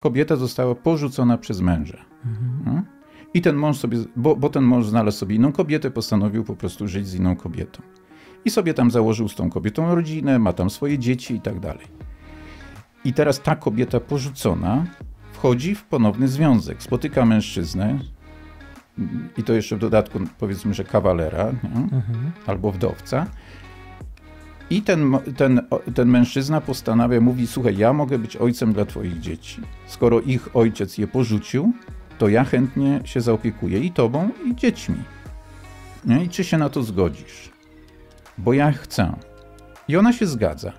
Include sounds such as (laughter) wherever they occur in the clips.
kobieta została porzucona przez męża. Mhm. I ten mąż sobie, bo, bo, ten mąż znalazł sobie inną kobietę, postanowił po prostu żyć z inną kobietą. I sobie tam założył z tą kobietą rodzinę, ma tam swoje dzieci i tak dalej. I teraz ta kobieta porzucona wchodzi w ponowny związek. Spotyka mężczyznę, mm, i to jeszcze w dodatku powiedzmy, że kawalera nie? Mhm. albo wdowca, i ten, ten, ten mężczyzna postanawia, mówi: Słuchaj, ja mogę być ojcem dla Twoich dzieci. Skoro ich ojciec je porzucił, to ja chętnie się zaopiekuję i Tobą, i dziećmi. No I czy się na to zgodzisz? Bo ja chcę. I ona się zgadza.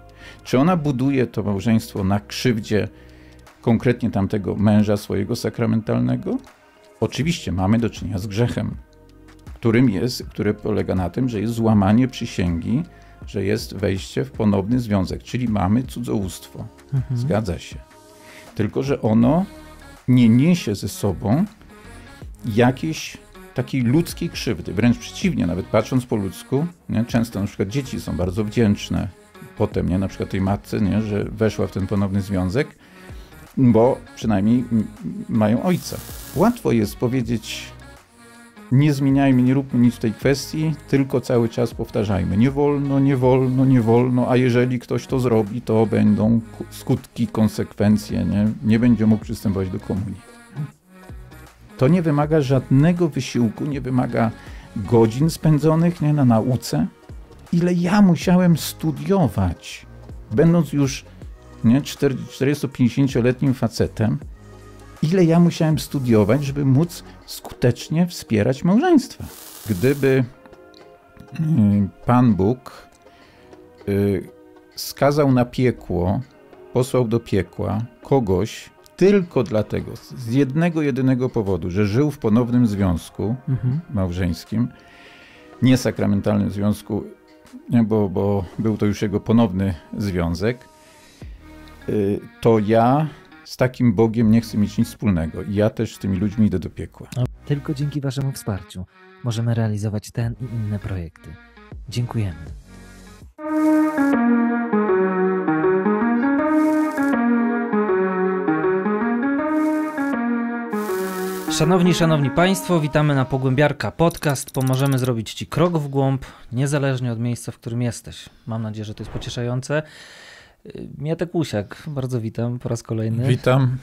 Czy ona buduje to małżeństwo na krzywdzie konkretnie tamtego męża swojego sakramentalnego? Oczywiście mamy do czynienia z grzechem, którym jest, który polega na tym, że jest złamanie przysięgi że jest wejście w ponowny związek, czyli mamy cudzołóstwo. Mhm. Zgadza się. Tylko, że ono nie niesie ze sobą jakiejś takiej ludzkiej krzywdy. Wręcz przeciwnie, nawet patrząc po ludzku, nie, często na przykład dzieci są bardzo wdzięczne potem, nie, na przykład tej matce, nie, że weszła w ten ponowny związek, bo przynajmniej mają ojca. Łatwo jest powiedzieć nie zmieniajmy, nie róbmy nic w tej kwestii, tylko cały czas powtarzajmy. Nie wolno, nie wolno, nie wolno, a jeżeli ktoś to zrobi, to będą skutki, konsekwencje, nie, nie będzie mógł przystępować do komunii. To nie wymaga żadnego wysiłku, nie wymaga godzin spędzonych nie, na nauce. Ile ja musiałem studiować, będąc już 40-50-letnim facetem, ile ja musiałem studiować, żeby móc skutecznie wspierać małżeństwa. Gdyby y, Pan Bóg y, skazał na piekło, posłał do piekła kogoś tylko dlatego, z jednego jedynego powodu, że żył w ponownym związku mhm. małżeńskim, niesakramentalnym związku, bo, bo był to już jego ponowny związek, y, to ja z takim Bogiem nie chcę mieć nic wspólnego i ja też z tymi ludźmi idę do piekła. No, tylko dzięki Waszemu wsparciu możemy realizować ten i inne projekty. Dziękujemy. Szanowni, szanowni Państwo, witamy na Pogłębiarka Podcast. Pomożemy zrobić Ci krok w głąb, niezależnie od miejsca, w którym jesteś. Mam nadzieję, że to jest pocieszające. Y, Miatek Łusiak, bardzo witam po raz kolejny. Witam,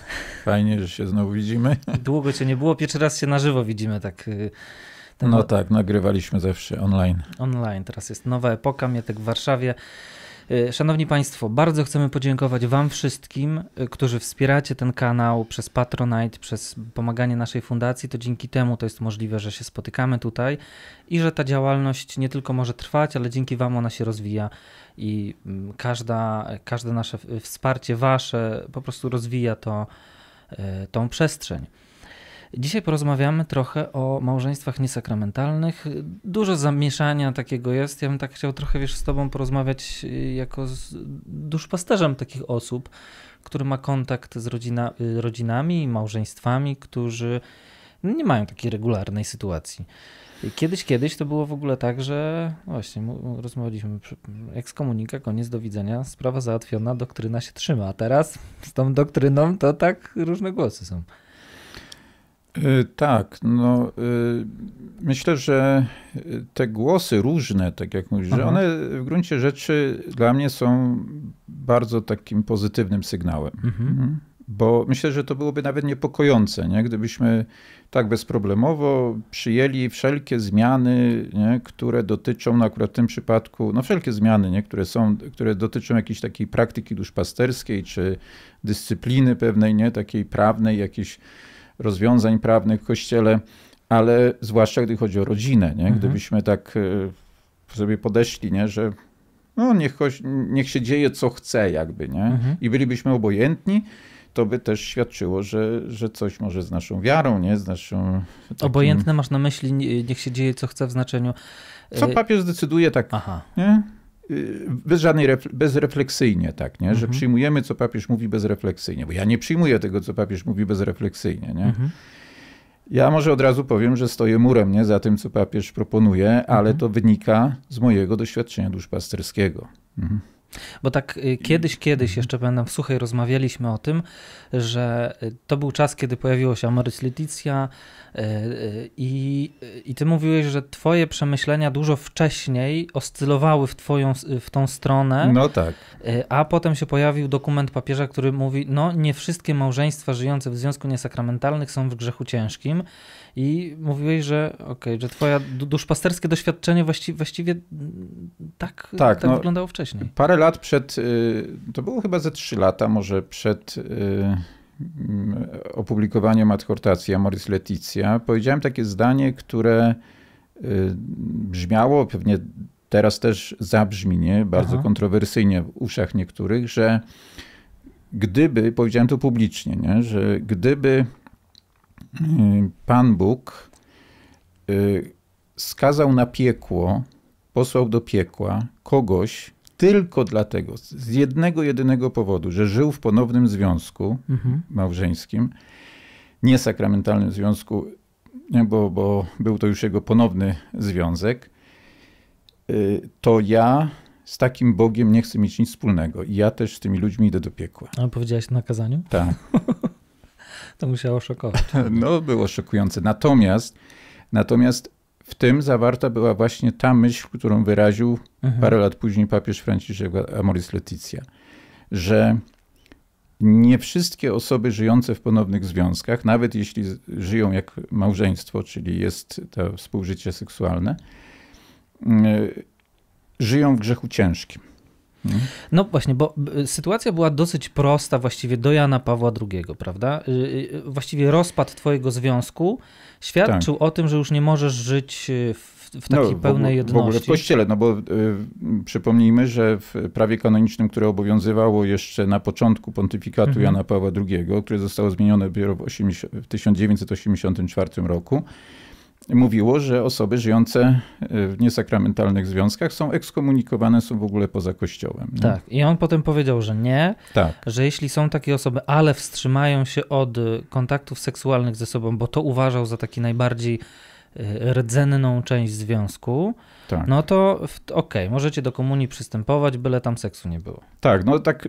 fajnie, że się znowu widzimy. Długo cię nie było, pierwszy raz się na żywo widzimy tak. Y, ten... No tak, nagrywaliśmy zawsze online. Online, teraz jest nowa epoka, Miatek w Warszawie. E, szanowni Państwo, bardzo chcemy podziękować Wam wszystkim, e, którzy wspieracie ten kanał przez Patronite, przez pomaganie naszej fundacji. To dzięki temu to jest możliwe, że się spotykamy tutaj i że ta działalność nie tylko może trwać, ale dzięki Wam ona się rozwija i mm, każda, każde nasze wsparcie Wasze po prostu rozwija to, e, tą przestrzeń. Dzisiaj porozmawiamy trochę o małżeństwach niesakramentalnych. Dużo zamieszania takiego jest. Ja bym tak chciał trochę wiesz, z Tobą porozmawiać y, jako z duszpasterzem takich osób, który ma kontakt z rodzina, y, rodzinami i małżeństwami, którzy nie mają takiej regularnej sytuacji. Kiedyś, kiedyś to było w ogóle tak, że właśnie rozmawialiśmy, ekskomunika, koniec, do widzenia, sprawa załatwiona, doktryna się trzyma, a teraz z tą doktryną to tak różne głosy są. Y, tak, no y, myślę, że y, te głosy różne, tak jak mówisz, Aha. że mhm. one w gruncie rzeczy dla mnie są bardzo takim pozytywnym sygnałem. Mhm. mhm. Bo myślę, że to byłoby nawet niepokojące, nie? gdybyśmy tak bezproblemowo przyjęli wszelkie zmiany, nie? które dotyczą, no akurat w tym przypadku, no wszelkie zmiany, nie? Które, są, które dotyczą jakiejś takiej praktyki duszpasterskiej czy dyscypliny pewnej, nie? takiej prawnej, jakiejś rozwiązań prawnych w kościele, ale zwłaszcza gdy chodzi o rodzinę. Nie? Mhm. Gdybyśmy tak e, sobie podeszli, nie? że no niech, niech się dzieje co chce jakby, nie? Mhm. I bylibyśmy obojętni, to by też świadczyło, że, że coś może z naszą wiarą, nie? Z naszą... Takim... Obojętne masz na myśli, niech się dzieje co chce w znaczeniu... Co e, papież decyduje tak, Aha. nie? Y, bez żadnej, bezrefleksyjnie tak, nie? że mhm. przyjmujemy, co papież mówi bezrefleksyjnie, bo ja nie przyjmuję tego, co papież mówi bezrefleksyjnie. Nie? Mhm. Ja może od razu powiem, że stoję murem nie, za tym, co papież proponuje, ale mhm. to wynika z mojego doświadczenia duszpasterskiego. Mhm. Bo tak y, kiedyś, kiedyś mhm. jeszcze będę w Suchej rozmawialiśmy o tym, że y, to był czas, kiedy pojawiło się Amoryc Leticia y, i, i ty mówiłeś, że twoje przemyślenia dużo wcześniej oscylowały w, twoją, w tą stronę. No tak. A potem się pojawił dokument papieża, który mówi, no nie wszystkie małżeństwa żyjące w związku niesakramentalnych są w grzechu ciężkim i mówiłeś, że okej, okay, że twoje duszpasterskie doświadczenie właści, właściwie tak, tak, tak no, wyglądało wcześniej. Parę lat przed, y, to było chyba ze trzy lata, może przed y, opublikowaniem adhortacji Amoris Leticia, powiedziałem takie zdanie, które y, brzmiało, pewnie teraz też zabrzmi, nie? bardzo Aha. kontrowersyjnie w uszach niektórych, że gdyby, powiedziałem to publicznie, nie? że gdyby Pan Bóg y, skazał na piekło, posłał do piekła kogoś tylko dlatego, z jednego jedynego powodu, że żył w ponownym związku mhm. małżeńskim, niesakramentalnym związku, bo, bo był to już jego ponowny związek, y, to ja z takim Bogiem nie chcę mieć nic wspólnego. I ja też z tymi ludźmi idę do piekła. A powiedziałaś na kazaniu? Tak. (laughs) To musiało szokować. (laughs) No, było szokujące. Natomiast, natomiast w tym zawarta była właśnie ta myśl, którą wyraził mhm. parę lat później papież Franciszek Amoris Letizia, że nie wszystkie osoby żyjące w ponownych związkach, nawet jeśli żyją jak małżeństwo, czyli jest to współżycie seksualne, mm, e, żyją w grzechu ciężkim. No właśnie, bo sytuacja była dosyć prosta właściwie do Jana Pawła II, prawda? Y, y, właściwie rozpad twojego związku świadczył tak. o tym, że już nie możesz żyć y, w, w takiej no, pełnej jedności. W ogóle w kościele, no bo y, przypomnijmy, że w prawie kanonicznym, które obowiązywało jeszcze na początku pontyfikatu mhm. Jana Pawła II, które zostało zmienione dopiero w, 80, w 1984 roku, mówiło, że osoby żyjące e, w niesakramentalnych związkach są ekskomunikowane, są w ogóle poza kościołem. Nie? Tak, i on potem powiedział, że nie, tak. że jeśli są takie osoby, ale wstrzymają się od kontaktów seksualnych ze sobą, bo to uważał za taki najbardziej e, rdzenną część związku, tak. no to okej, okay, możecie do komunii przystępować, byle tam seksu nie było. Tak, no tak e,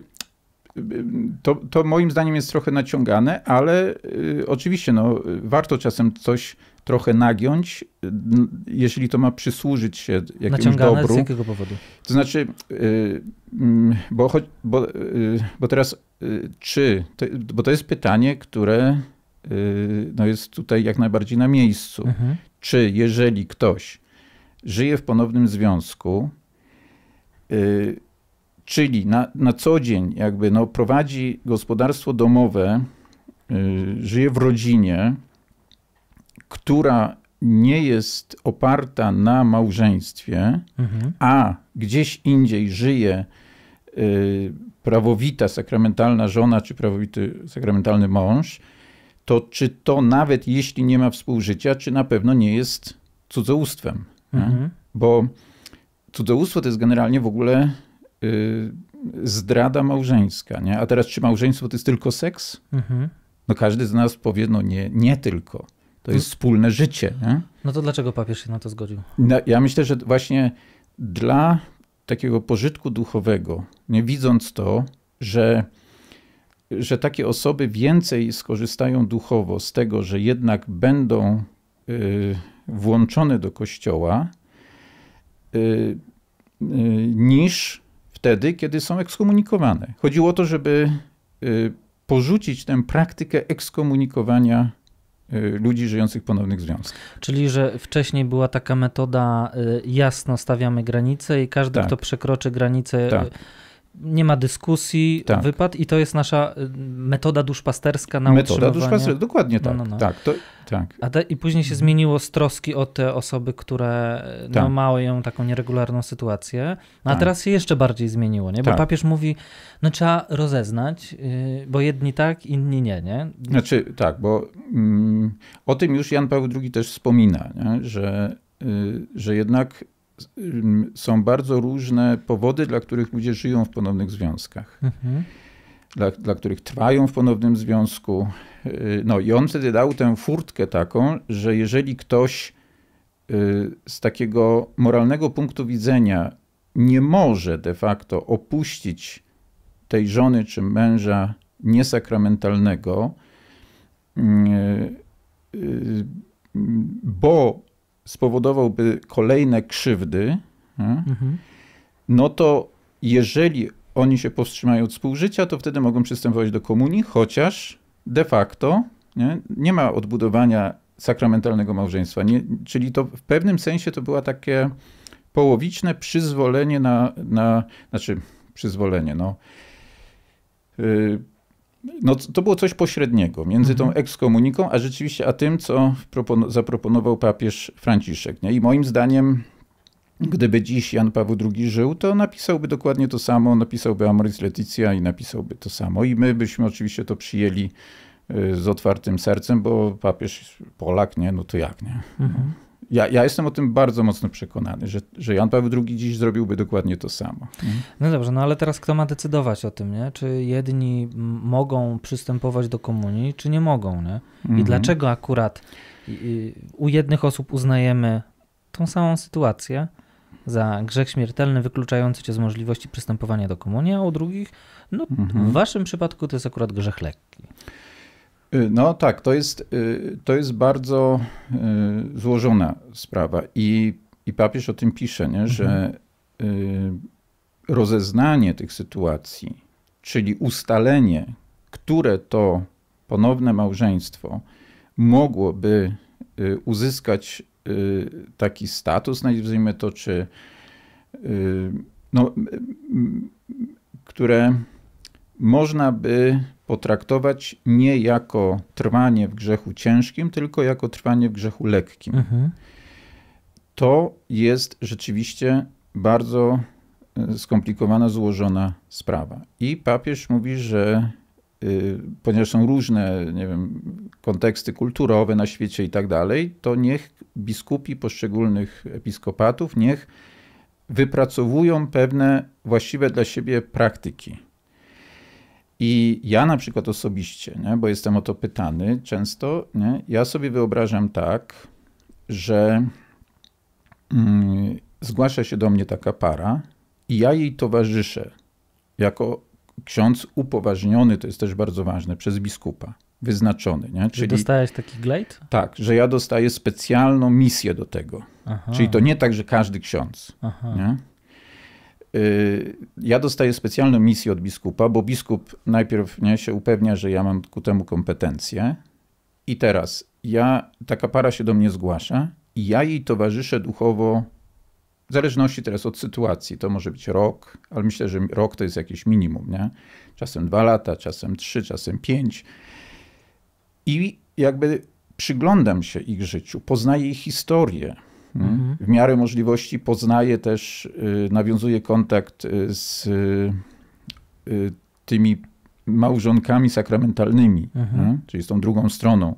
to, to moim zdaniem jest trochę naciągane, ale y, oczywiście no, warto czasem coś trochę nagiąć, y, jeżeli to ma przysłużyć się jakimś Naciągane dobru. z jakiego powodu? To znaczy, y, mm, bo, bo, y, bo teraz czy, to, bo to jest pytanie, które no jest tutaj jak najbardziej na miejscu. Mhm. Czy jeżeli ktoś żyje w ponownym związku, czyli na, na co dzień jakby no, prowadzi gospodarstwo domowe, żyje w rodzinie, która nie jest oparta na małżeństwie, mhm. a gdzieś indziej żyje y, prawowita sakramentalna żona czy prawowity sakramentalny mąż, to czy to nawet jeśli nie ma współżycia, czy na pewno nie jest cudzołóstwem? Mhm. Bo cudzołóstwo to jest generalnie w ogóle y, zdrada małżeńska. Nie? A teraz, czy małżeństwo to jest tylko seks? Mhm. No każdy z nas powie, no nie, nie tylko. To jest wspólne życie. Nie? No to dlaczego papież się na to zgodził? No, ja myślę, że właśnie dla takiego pożytku duchowego, nie widząc to, że, że takie osoby więcej skorzystają duchowo z tego, że jednak będą y, włączone do kościoła, y, y, niż wtedy, kiedy są ekskomunikowane. Chodziło o to, żeby y, porzucić tę praktykę ekskomunikowania Y, ludzi żyjących w ponownych związkach. Czyli, że wcześniej była taka metoda, y, jasno stawiamy granice i każdy, tak. kto przekroczy granicę. Tak nie ma dyskusji, tak. wypadł i to jest nasza y, metoda duszpasterska na Metoda duszpasterska, dokładnie no, tak. No, no, no. tak, to, tak. A te, I później się mhm. zmieniło z troski o te osoby, które no, tak. no, mają taką nieregularną sytuację. No, a tak. teraz się jeszcze bardziej zmieniło, nie? bo tak. papież mówi, no trzeba rozeznać, y, bo jedni tak, inni nie. nie? Znaczy tak, bo mm, o tym już Jan Paweł II też wspomina, nie? Że, y, że jednak Y, są bardzo różne powody, dla których ludzie żyją w ponownych związkach. Mhm. Dla, dla, których trwają w ponownym związku. Y, no i on wtedy dał tę furtkę taką, że jeżeli ktoś y, z takiego moralnego punktu widzenia nie może de facto opuścić tej żony czy męża niesakramentalnego, bo spowodowałby kolejne krzywdy, hmm, no to jeżeli oni się powstrzymają od współżycia, to wtedy mogą przystępować do komunii, chociaż de facto nie, nie ma odbudowania sakramentalnego małżeństwa. Nie, czyli to w pewnym sensie to była takie połowiczne przyzwolenie na, na znaczy przyzwolenie, no. Yy, no, to było coś pośredniego między tą mhm. ekskomuniką, a rzeczywiście a tym, co zaproponował papież Franciszek. Nie? I moim zdaniem, gdyby dziś Jan Paweł II żył, to napisałby dokładnie to samo, napisałby Amoris Leticia i napisałby to samo. I my byśmy oczywiście to przyjęli y, z otwartym sercem, bo papież Polak, nie? No to jak, nie? Mhm. Ja, ja, jestem o tym bardzo mocno przekonany, że, że Jan Paweł II dziś zrobiłby dokładnie to samo. Mhm. No dobrze, no ale teraz kto ma decydować o tym, nie? Czy jedni mogą przystępować do komunii, czy nie mogą, nie? I mhm. dlaczego akurat u jednych osób uznajemy tą samą sytuację za grzech śmiertelny, wykluczający cię z możliwości przystępowania do komunii, a u drugich, no mhm. w waszym przypadku to jest akurat grzech lekki. Y, no tak, to jest, y, to jest bardzo y, złożona sprawa i, i papież o tym pisze, nie? że mhm. rozeznanie tych sytuacji, czyli ustalenie, które to ponowne małżeństwo mogłoby uzyskać taki status, nazwijmy to, czy no, które można by potraktować nie jako trwanie w grzechu ciężkim, tylko jako trwanie w grzechu lekkim. Mhm. To jest rzeczywiście bardzo e, skomplikowana, złożona sprawa. I papież mówi, że y, ponieważ są różne nie wiem, konteksty kulturowe na świecie i tak dalej, to niech biskupi poszczególnych episkopatów niech wypracowują pewne właściwe dla siebie praktyki i ja na przykład osobiście, nie, bo jestem o to pytany często, nie, ja sobie wyobrażam tak, że mm, zgłasza się do mnie taka para i ja jej towarzyszę jako ksiądz upoważniony, to jest też bardzo ważne, przez biskupa wyznaczony. Nie? Czyli dostajesz taki glejt? Tak, że ja dostaję specjalną misję do tego. Aha. Czyli to nie tak, że każdy ksiądz. Aha. Nie? Y, ja dostaję specjalną misję od biskupa, bo biskup najpierw nie, się upewnia, że ja mam ku temu kompetencje. I teraz ja, taka para się do mnie zgłasza i ja jej towarzyszę duchowo, w zależności teraz od sytuacji, to może być rok, ale myślę, że rok to jest jakieś minimum, nie? Czasem dwa lata, czasem trzy, czasem pięć. I jakby przyglądam się ich życiu, poznaję ich historię, Mhm. W miarę możliwości poznaje też, y, nawiązuje kontakt y, z y, tymi małżonkami sakramentalnymi, mhm. czyli z tą drugą stroną.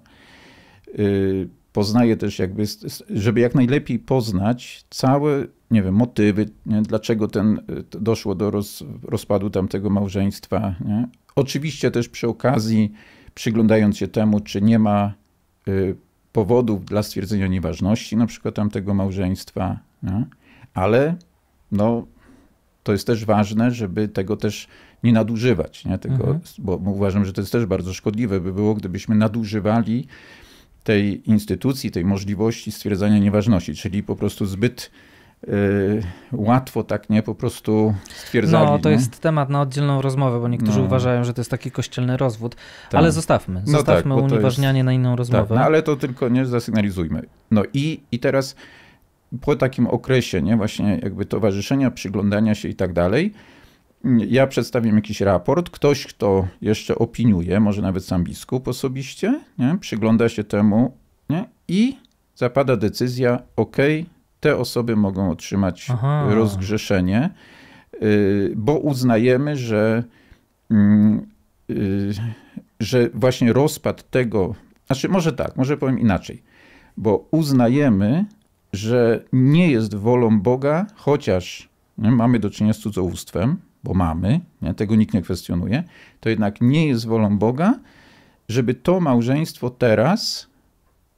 Poznaje też jakby, żeby jak najlepiej poznać całe, nie wiem, motywy, nie? dlaczego ten, doszło do roz, rozpadu tamtego małżeństwa. Nie? Oczywiście też przy okazji przyglądając się temu, czy nie ma powodów dla stwierdzenia nieważności na przykład tamtego małżeństwa, no. ale no, to jest też ważne, żeby tego też nie nadużywać, nie? Tego, mhm. bo uważam, że to jest też bardzo szkodliwe by było, gdybyśmy nadużywali tej instytucji, tej możliwości stwierdzania nieważności, czyli po prostu zbyt Y, łatwo tak nie po prostu stwierdzali. No, to nie? jest temat na oddzielną rozmowę, bo niektórzy no. uważają, że to jest taki kościelny rozwód, tak. ale zostawmy, no zostawmy no tak, unieważnianie jest... na inną tak, rozmowę. Tak, no, ale to tylko nie zasygnalizujmy. No i, i teraz po takim okresie, nie, właśnie jakby towarzyszenia, przyglądania się i tak dalej, ja przedstawiam jakiś raport, ktoś, kto jeszcze opiniuje, może nawet sam biskup osobiście, nie, przygląda się temu nie, i zapada decyzja, ok, te osoby mogą otrzymać Aha. rozgrzeszenie, y, bo uznajemy, że, mm, y, że właśnie rozpad tego, znaczy może tak, może powiem inaczej, bo uznajemy, że nie jest wolą Boga, chociaż no, mamy do czynienia z cudzołóstwem, bo mamy, nie? tego nikt nie kwestionuje, to jednak nie jest wolą Boga, żeby to małżeństwo teraz,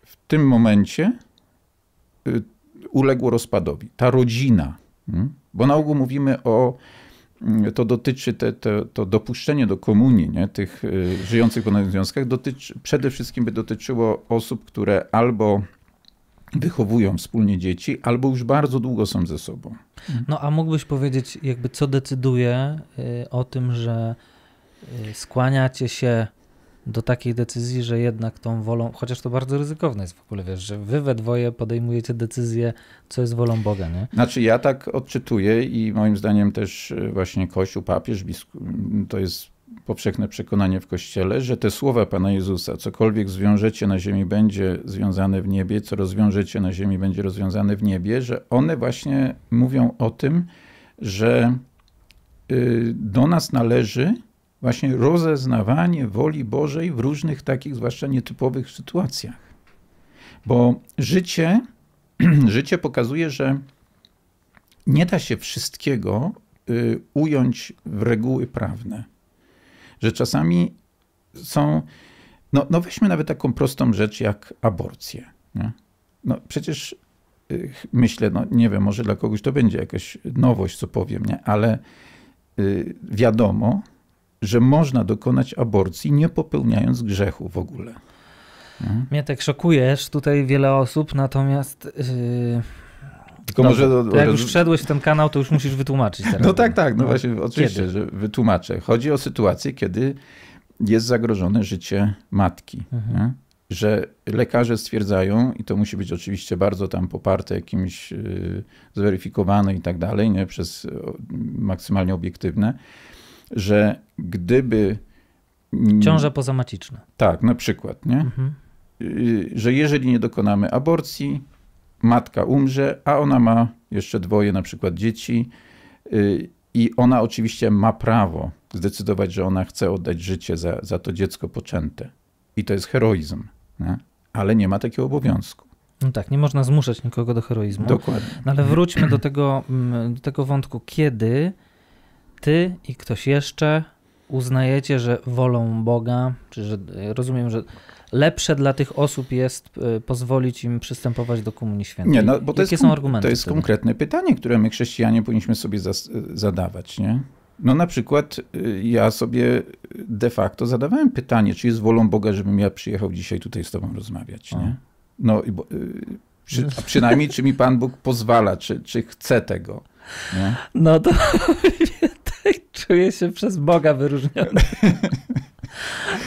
w tym momencie, y, uległo rozpadowi. Ta rodzina, mm, bo na ogół mówimy o mm, to dotyczy, te, te, to dopuszczenie do komunii nie, tych y, żyjących w ponad związkach dotyczy, przede wszystkim by dotyczyło osób, które albo wychowują wspólnie dzieci, albo już bardzo długo są ze sobą. No a mógłbyś powiedzieć, jakby co decyduje y, o tym, że y, skłaniacie się do takiej decyzji, że jednak tą wolą, chociaż to bardzo ryzykowne jest w ogóle, wiesz, że wy we dwoje podejmujecie decyzję, co jest wolą Boga, nie? Znaczy ja tak odczytuję i moim zdaniem też e, właśnie Kościół, papież, biskup, mm, to jest powszechne przekonanie w Kościele, że te słowa Pana Jezusa, cokolwiek zwiążecie na ziemi będzie związane w niebie, co rozwiążecie na ziemi będzie rozwiązane w niebie, że one właśnie mówią o tym, że y, do nas należy właśnie rozeznawanie woli Bożej w różnych takich, zwłaszcza nietypowych sytuacjach. Bo życie, (clears throat) życie pokazuje, że nie da się wszystkiego y, ująć w reguły prawne. Że czasami są. No, no weźmy nawet taką prostą rzecz jak aborcję. Nie? No przecież y, myślę, no nie wiem, może dla kogoś to będzie jakaś nowość, co powiem, nie? ale y, wiadomo, że można dokonać aborcji nie popełniając grzechu w ogóle. Mhm. Mnie tak szokujesz, tutaj wiele osób, natomiast... Yy... Tylko Dobrze, może. jak już wszedłeś w ten kanał, to już musisz wytłumaczyć. Teraz. No tak, tak, no, no, właśnie, oczywiście, kiedy? że wytłumaczę. Chodzi o sytuację, kiedy jest zagrożone życie matki. Mhm. Że lekarze stwierdzają, i to musi być oczywiście bardzo tam poparte, jakimś yy, zweryfikowane i tak dalej, nie? przez maksymalnie obiektywne, że gdyby. Ciąża pozamaciczna. Tak, na przykład, nie? Mhm. Y, że jeżeli nie dokonamy aborcji, matka umrze, a ona ma jeszcze dwoje na przykład dzieci y, i ona oczywiście ma prawo zdecydować, że ona chce oddać życie za, za to dziecko poczęte. I to jest heroizm, nie? ale nie ma takiego obowiązku. No tak, nie można zmuszać nikogo do heroizmu. Dokładnie. No ale wróćmy do tego, mm, do tego wątku, kiedy ty i ktoś jeszcze uznajecie, że wolą Boga, czy że e, rozumiem, że lepsze dla tych osób jest e, pozwolić im przystępować do Komunii Świętej. Nie, no, bo to Jakie jest, są argumenty? To jest wtedy? konkretne pytanie, które my chrześcijanie powinniśmy sobie e, zadawać, nie? No na przykład ja sobie de facto zadawałem pytanie, czy jest wolą Boga, żebym ja przyjechał dzisiaj tutaj z tobą rozmawiać, nie? No, bo, przy, przynajmniej czy mi Pan Bóg pozwala, czy, czy chce tego. Nie? No to (laughs) tak czuję się przez Boga wyróżniony.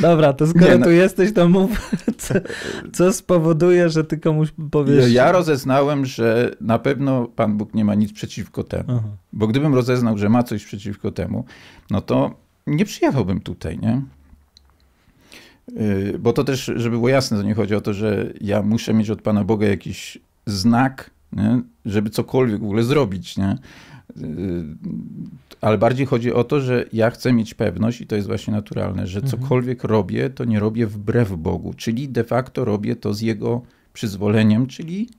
Dobra, to skoro nie, no. tu jesteś, to mów, co, co, spowoduje, że ty komuś powiesz. Ja rozeznałem, że na pewno Pan Bóg nie ma nic przeciwko temu. Aha. Bo gdybym rozeznał, że ma coś przeciwko temu, no to nie przyjechałbym tutaj, nie? Y, bo to też, żeby było jasne, to nie chodzi o to, że ja muszę mieć od Pana Boga jakiś znak, nie? żeby cokolwiek w ogóle zrobić. Nie? Y, ale bardziej chodzi o to, że ja chcę mieć pewność, i to jest właśnie naturalne, że mhm. cokolwiek robię, to nie robię wbrew Bogu, czyli de facto robię to z Jego przyzwoleniem, czyli,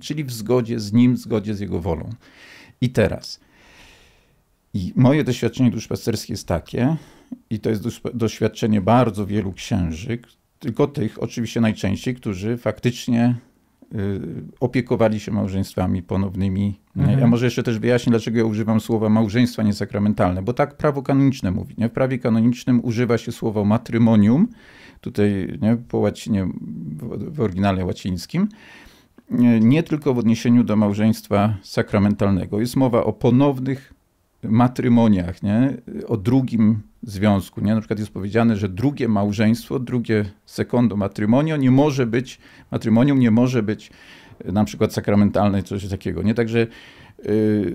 czyli w zgodzie z Nim, w zgodzie z Jego wolą. I teraz. I moje doświadczenie duszpasterskie jest takie, i to jest doświadczenie bardzo wielu księży, tylko tych oczywiście najczęściej, którzy faktycznie Y, opiekowali się małżeństwami ponownymi. Mhm. Ja może jeszcze też wyjaśnię, dlaczego ja używam słowa małżeństwa niesakramentalne, bo tak prawo kanoniczne mówi. Nie? W prawie kanonicznym używa się słowa matrymonium, tutaj nie, po łacinie, w oryginale łacińskim, y, nie tylko w odniesieniu do małżeństwa sakramentalnego. Jest mowa o ponownych matrymoniach, nie? o drugim związku. Nie? Na przykład jest powiedziane, że drugie małżeństwo, drugie sekondo matrymonio nie może być, matrymonium nie może być e, na przykład sakramentalne, coś takiego. Nie? Także, e,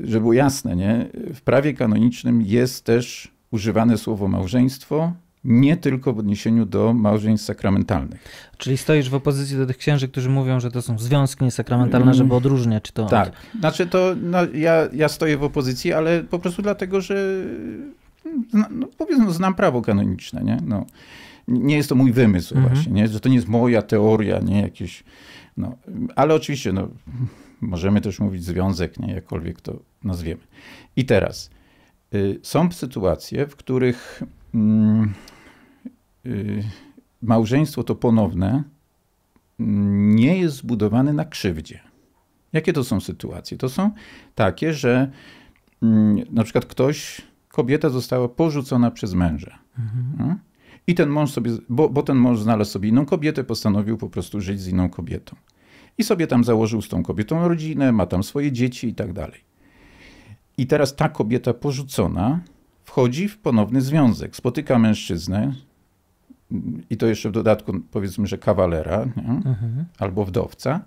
żeby było jasne, nie? w prawie kanonicznym jest też używane słowo małżeństwo nie tylko w odniesieniu do małżeństw sakramentalnych. Czyli stoisz w opozycji do tych księży, którzy mówią, że to są związki niesakramentalne, żeby mm. odróżniać to. Tak, od... znaczy to no, ja, ja stoję w opozycji, ale po prostu dlatego, że no, powiedzmy, znam prawo kanoniczne. Nie, no, nie jest to mój wymysł mhm. właśnie, nie? że to nie jest moja teoria, nie jakieś... No, ale oczywiście no, możemy też mówić związek, nie? jakkolwiek to nazwiemy. I teraz, y, są sytuacje, w których... Mm, Y, małżeństwo to ponowne nie jest zbudowane na krzywdzie. Jakie to są sytuacje? To są takie, że mm, na przykład ktoś, kobieta została porzucona przez męża. Mhm. Mm? I ten mąż sobie, bo, bo ten mąż znalazł sobie inną kobietę, postanowił po prostu żyć z inną kobietą. I sobie tam założył z tą kobietą rodzinę, ma tam swoje dzieci i tak dalej. I teraz ta kobieta porzucona wchodzi w ponowny związek. Spotyka mężczyznę, i to jeszcze w dodatku powiedzmy, że kawalera mhm. albo wdowca.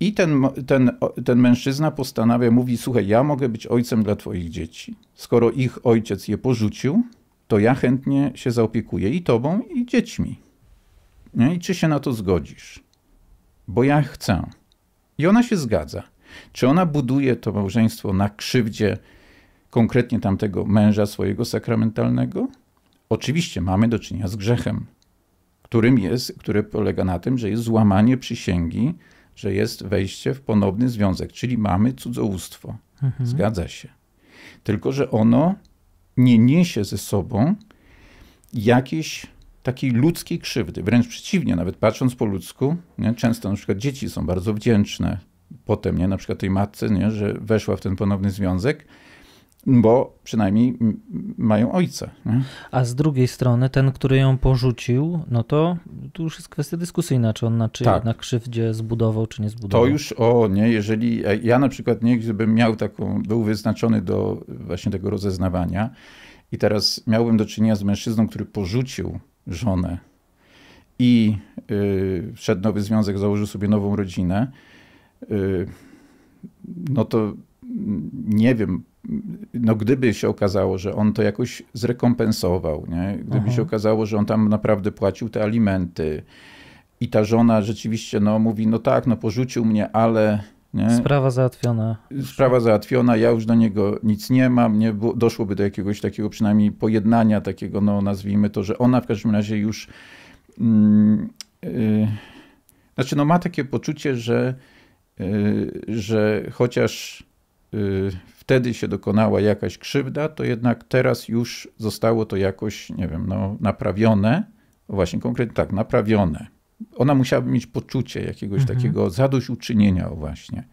I ten, ten, ten mężczyzna postanawia, mówi: Słuchaj, ja mogę być ojcem dla twoich dzieci. Skoro ich ojciec je porzucił, to ja chętnie się zaopiekuję i tobą, i dziećmi. Nie? I czy się na to zgodzisz? Bo ja chcę. I ona się zgadza. Czy ona buduje to małżeństwo na krzywdzie konkretnie tamtego męża swojego sakramentalnego? Oczywiście mamy do czynienia z grzechem, którym jest, który polega na tym, że jest złamanie przysięgi, że jest wejście w ponowny związek, czyli mamy cudzołóstwo. Mhm. Zgadza się. Tylko, że ono nie niesie ze sobą jakiejś takiej ludzkiej krzywdy. Wręcz przeciwnie, nawet patrząc po ludzku, nie, często na przykład dzieci są bardzo wdzięczne potem, nie, na przykład tej matce, nie, że weszła w ten ponowny związek, bo przynajmniej mają ojca. Nie? A z drugiej strony ten, który ją porzucił, no to tu już jest kwestia dyskusyjna, czy on na, czy tak. jednak krzywdzie zbudował, czy nie zbudował. To już, o nie, jeżeli e, ja na przykład nie, gdybym miał taką, był wyznaczony do właśnie tego rozeznawania i teraz miałbym do czynienia z mężczyzną, który porzucił żonę i yy, wszedł nowy związek, założył sobie nową rodzinę, yy, no to nie wiem, no gdyby się okazało, że on to jakoś zrekompensował, nie? gdyby Aha. Mhm. się okazało, że on tam naprawdę płacił te alimenty i ta żona rzeczywiście no, mówi, no tak, no porzucił mnie, ale... Nie? Sprawa załatwiona. Sprawa załatwiona, ja już do niego nic nie mam, nie? doszłoby do jakiegoś takiego przynajmniej pojednania takiego, no nazwijmy to, że ona w każdym razie już... yy, znaczy no ma takie poczucie, że, yy, że chociaż Y, wtedy się dokonała jakaś krzywda, to jednak teraz już zostało to jakoś, nie wiem, no, naprawione. Właśnie konkretnie tak, naprawione. Ona musiałaby mieć poczucie jakiegoś mhm. takiego zadośćuczynienia właśnie.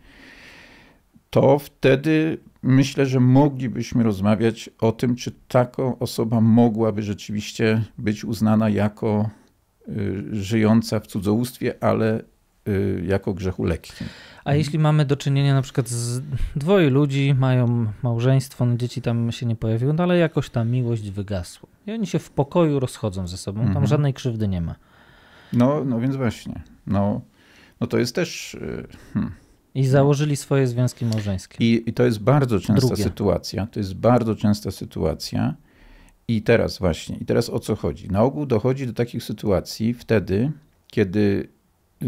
To wtedy myślę, że moglibyśmy rozmawiać o tym, czy taka osoba mogłaby rzeczywiście być uznana jako y, żyjąca w cudzołóstwie, ale Y, jako grzechu lekkim. A mhm. jeśli mamy do czynienia na przykład z dwoje ludzi, mają małżeństwo, no dzieci tam się nie pojawiły, no ale jakoś ta miłość wygasła. I oni się w pokoju rozchodzą ze sobą, tam mhm. żadnej krzywdy nie ma. No, no więc właśnie. No, no to jest też... Y, hmm. I założyli swoje związki małżeńskie. I, I, to jest bardzo częsta Drugie. sytuacja. To jest bardzo częsta sytuacja. I teraz właśnie, i teraz o co chodzi? Na ogół dochodzi do takich sytuacji wtedy, kiedy Y,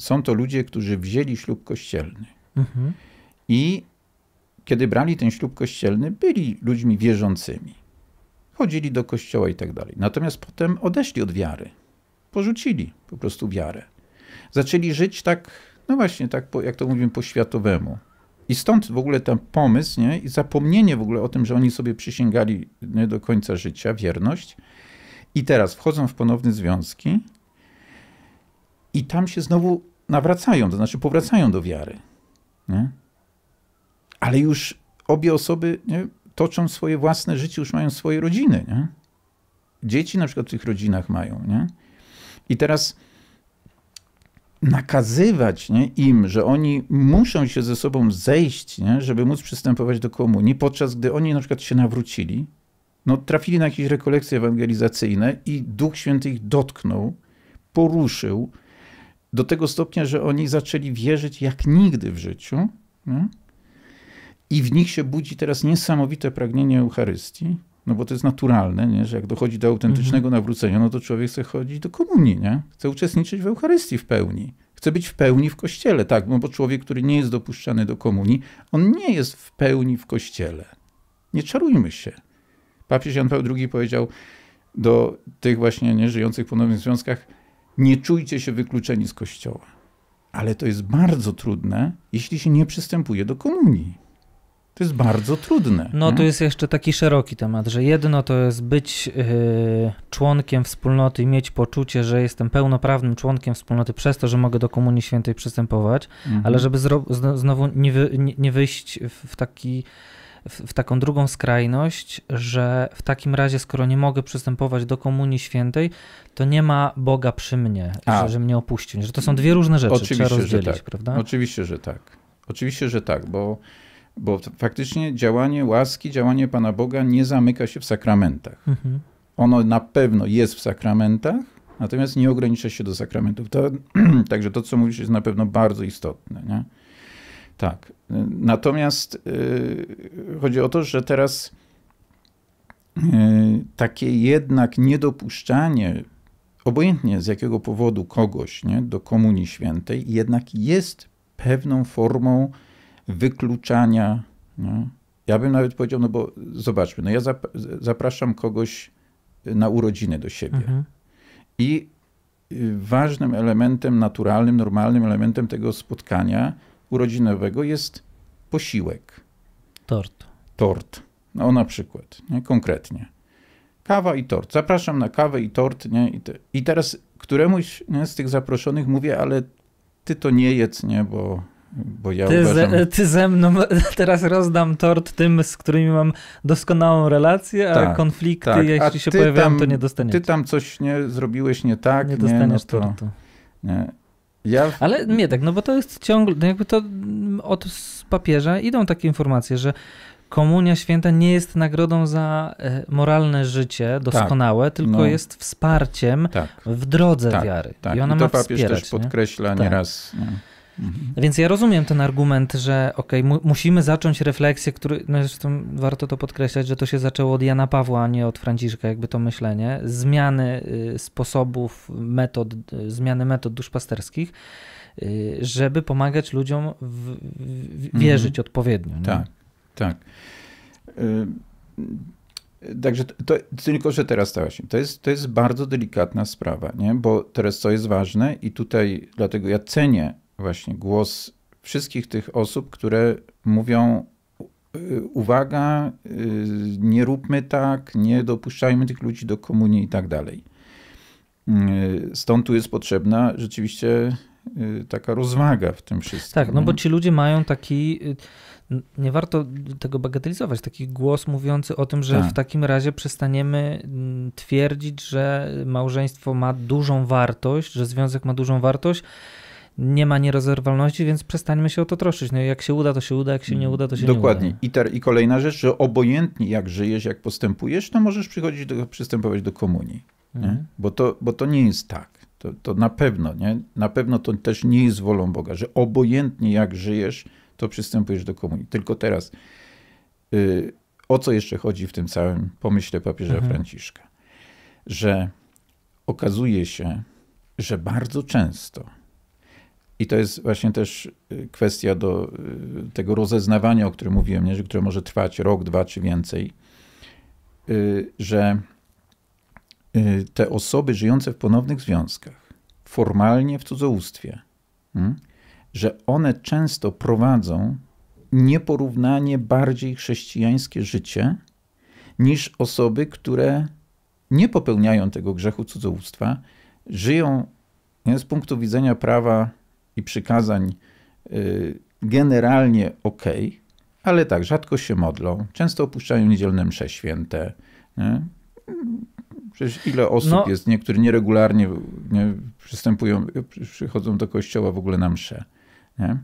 są to ludzie, którzy wzięli ślub kościelny. Mhm. I kiedy brali ten ślub kościelny, byli ludźmi wierzącymi. Chodzili do kościoła i tak dalej. Natomiast potem odeszli od wiary. Porzucili po prostu wiarę. Zaczęli żyć tak, no właśnie, tak po, jak to mówimy, po światowemu. I stąd w ogóle ten pomysł nie? i zapomnienie w ogóle o tym, że oni sobie przysięgali nie, do końca życia wierność. I teraz wchodzą w ponowne związki i tam się znowu nawracają, to znaczy powracają do wiary. Nie? Ale już obie osoby nie, toczą swoje własne życie, już mają swoje rodziny. Nie? Dzieci na przykład w tych rodzinach mają. Nie? I teraz nakazywać nie, im, że oni muszą się ze sobą zejść, nie, żeby móc przystępować do komunii, podczas gdy oni na przykład się nawrócili, no, trafili na jakieś rekolekcje ewangelizacyjne i Duch Święty ich dotknął, poruszył, do tego stopnia, że oni zaczęli wierzyć jak nigdy w życiu. Nie? I w nich się budzi teraz niesamowite pragnienie Eucharystii, no bo to jest naturalne, nie? że jak dochodzi do autentycznego mhm. nawrócenia, no to człowiek chce chodzić do komunii, nie? chce uczestniczyć w Eucharystii w pełni. Chce być w pełni w kościele, tak, no bo człowiek, który nie jest dopuszczany do komunii, on nie jest w pełni w kościele. Nie czarujmy się. Papież Jan Paweł II powiedział do tych właśnie nie żyjących w związkach, nie czujcie się wykluczeni z kościoła. Ale to jest bardzo trudne, jeśli się nie przystępuje do komunii. To jest bardzo trudne. No nie? No. to jest jeszcze taki szeroki temat, że jedno to jest być yy, członkiem wspólnoty i mieć poczucie, że jestem pełnoprawnym członkiem wspólnoty przez to, że mogę do Komunii Świętej przystępować, mhm. ale żeby znowu nie, wy, nie wyjść w taki w, w, taką drugą skrajność, że w takim razie, skoro nie mogę przystępować do Komunii Świętej, to nie ma Boga przy mnie, A. że, że mnie opuścił. Że to są dwie różne rzeczy, Oczywiście, trzeba rozdzielić, że tak. prawda? Oczywiście, że tak. Oczywiście, że tak, bo, bo faktycznie działanie łaski, działanie Pana Boga nie zamyka się w sakramentach. Mhm. Ono na pewno jest w sakramentach, natomiast nie ogranicza się do sakramentów. To, (clears throat) także to, co mówisz, jest na pewno bardzo istotne. Nie? Tak. Natomiast yy, chodzi o to, że teraz yy, takie jednak niedopuszczanie, obojętnie z jakiego powodu kogoś nie, do Komunii Świętej, jednak jest pewną formą wykluczania. Ja bym nawet powiedział, no bo zobaczmy, no ja zap zapraszam kogoś na urodziny do siebie. Mhm. I y, ważnym elementem naturalnym, normalnym elementem tego spotkania urodzinowego jest posiłek. Tort. Tort. No na przykład, nie? konkretnie. Kawa i tort. Zapraszam na kawę i tort. Nie? I, te, i teraz któremuś nie, z tych zaproszonych mówię, ale ty to nie jedz, nie? Bo, bo ja ty uważam... Ze, (laughs) ty ze mną (laughs) teraz rozdam tort tym, z którymi mam doskonałą relację, tak, a konflikty, tak. jeśli a się pojawiają, tam, to nie dostaniesz. Ty tam coś nie zrobiłeś nie tak. Nie dostaniesz nie, no to, tortu. Nie. Ja... Ale nie tak, no bo to jest ciągle, no jakby to od papieża idą takie informacje, że Komunia Święta nie jest nagrodą za e, moralne życie doskonałe, tak, tylko no, jest wsparciem tak, w drodze tak, wiary. Tak. I ona I to ma papież też podkreśla nie? Tak. nieraz. No. Mhm. Więc ja rozumiem ten argument, że okej, okay, mu musimy zacząć refleksję, który, no zresztą warto to podkreślać, że to się zaczęło od Jana Pawła, a nie od Franciszka, jakby to myślenie, zmiany y, sposobów, metod, y, zmiany metod duszpasterskich, y, żeby pomagać ludziom w, w, wierzyć mhm. odpowiednio. Nie? Tak, tak. Y, także to, tylko, że teraz to właśnie, to jest, to jest bardzo delikatna sprawa, nie? bo teraz co jest ważne i tutaj dlatego ja cenię właśnie głos wszystkich tych osób, które mówią y, uwaga, y, nie róbmy tak, nie dopuszczajmy tych ludzi do komunii i tak dalej. Y, stąd tu jest potrzebna rzeczywiście taka rozwaga w tym wszystkim. Tak, no bo no. ci ludzie mają taki, nie warto tego bagatelizować, taki głos mówiący o tym, że tak. w takim razie przestaniemy mm, twierdzić, że małżeństwo ma dużą wartość, że związek ma dużą wartość, nie ma nierozerwalności, więc przestańmy się o to troszczyć. No jak się uda, to się uda, jak się nie uda, to się Dokładnie. nie uda. Dokładnie. I, ter, I kolejna rzecz, że obojętnie jak żyjesz, jak postępujesz, to możesz przychodzić do, przystępować do komunii. Mhm. Bo, to, bo to nie jest tak. To, to na pewno, nie? Na pewno to też nie jest wolą Boga, że obojętnie jak żyjesz, to przystępujesz do komunii. Tylko teraz, yy, o co jeszcze chodzi w tym całym pomyśle papieża mhm. Franciszka? Że okazuje się, że bardzo często i to jest właśnie też y, kwestia do y, tego rozeznawania, o którym mówiłem, nie? które może trwać rok, dwa czy więcej, y, że te osoby żyjące w ponownych związkach, formalnie w cudzołóstwie, mm, że one często prowadzą nieporównanie bardziej chrześcijańskie życie niż osoby, które nie popełniają tego grzechu cudzołóstwa, żyją nie, z punktu widzenia prawa i przykazań y, generalnie ok, ale tak, rzadko się modlą, często opuszczają niedzielne msze święte. Nie? Przecież ile osób no. jest, niektórzy nieregularnie nie, przystępują, przychodzą do kościoła w ogóle na msze. Nie?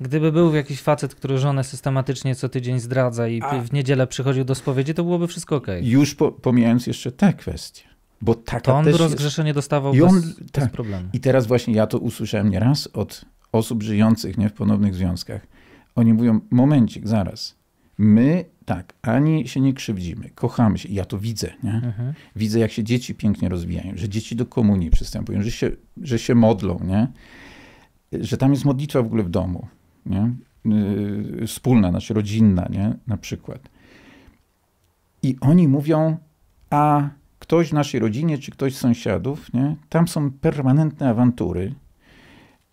Gdyby był jakiś facet, który żonę systematycznie co tydzień zdradza i A. w niedzielę przychodził do spowiedzi, to byłoby wszystko ok. Już po, pomijając jeszcze te kwestie. Bo taka to on też rozgrzeszenie jest... dostawał I on, bez, tak. bez problemu. I teraz właśnie ja to usłyszałem nieraz od osób żyjących nie, w ponownych związkach. Oni mówią, momencik, zaraz. My tak, ani się nie krzywdzimy, kochamy się. ja to widzę. Nie? Mhm. Widzę, jak się dzieci pięknie rozwijają, że dzieci do komunii przystępują, że się, że się modlą, nie? że tam jest modlitwa w ogóle w domu. Nie? Yy, wspólna, znaczy rodzinna, nie? na przykład. I oni mówią, a ktoś w naszej rodzinie, czy ktoś z sąsiadów, nie? tam są permanentne awantury.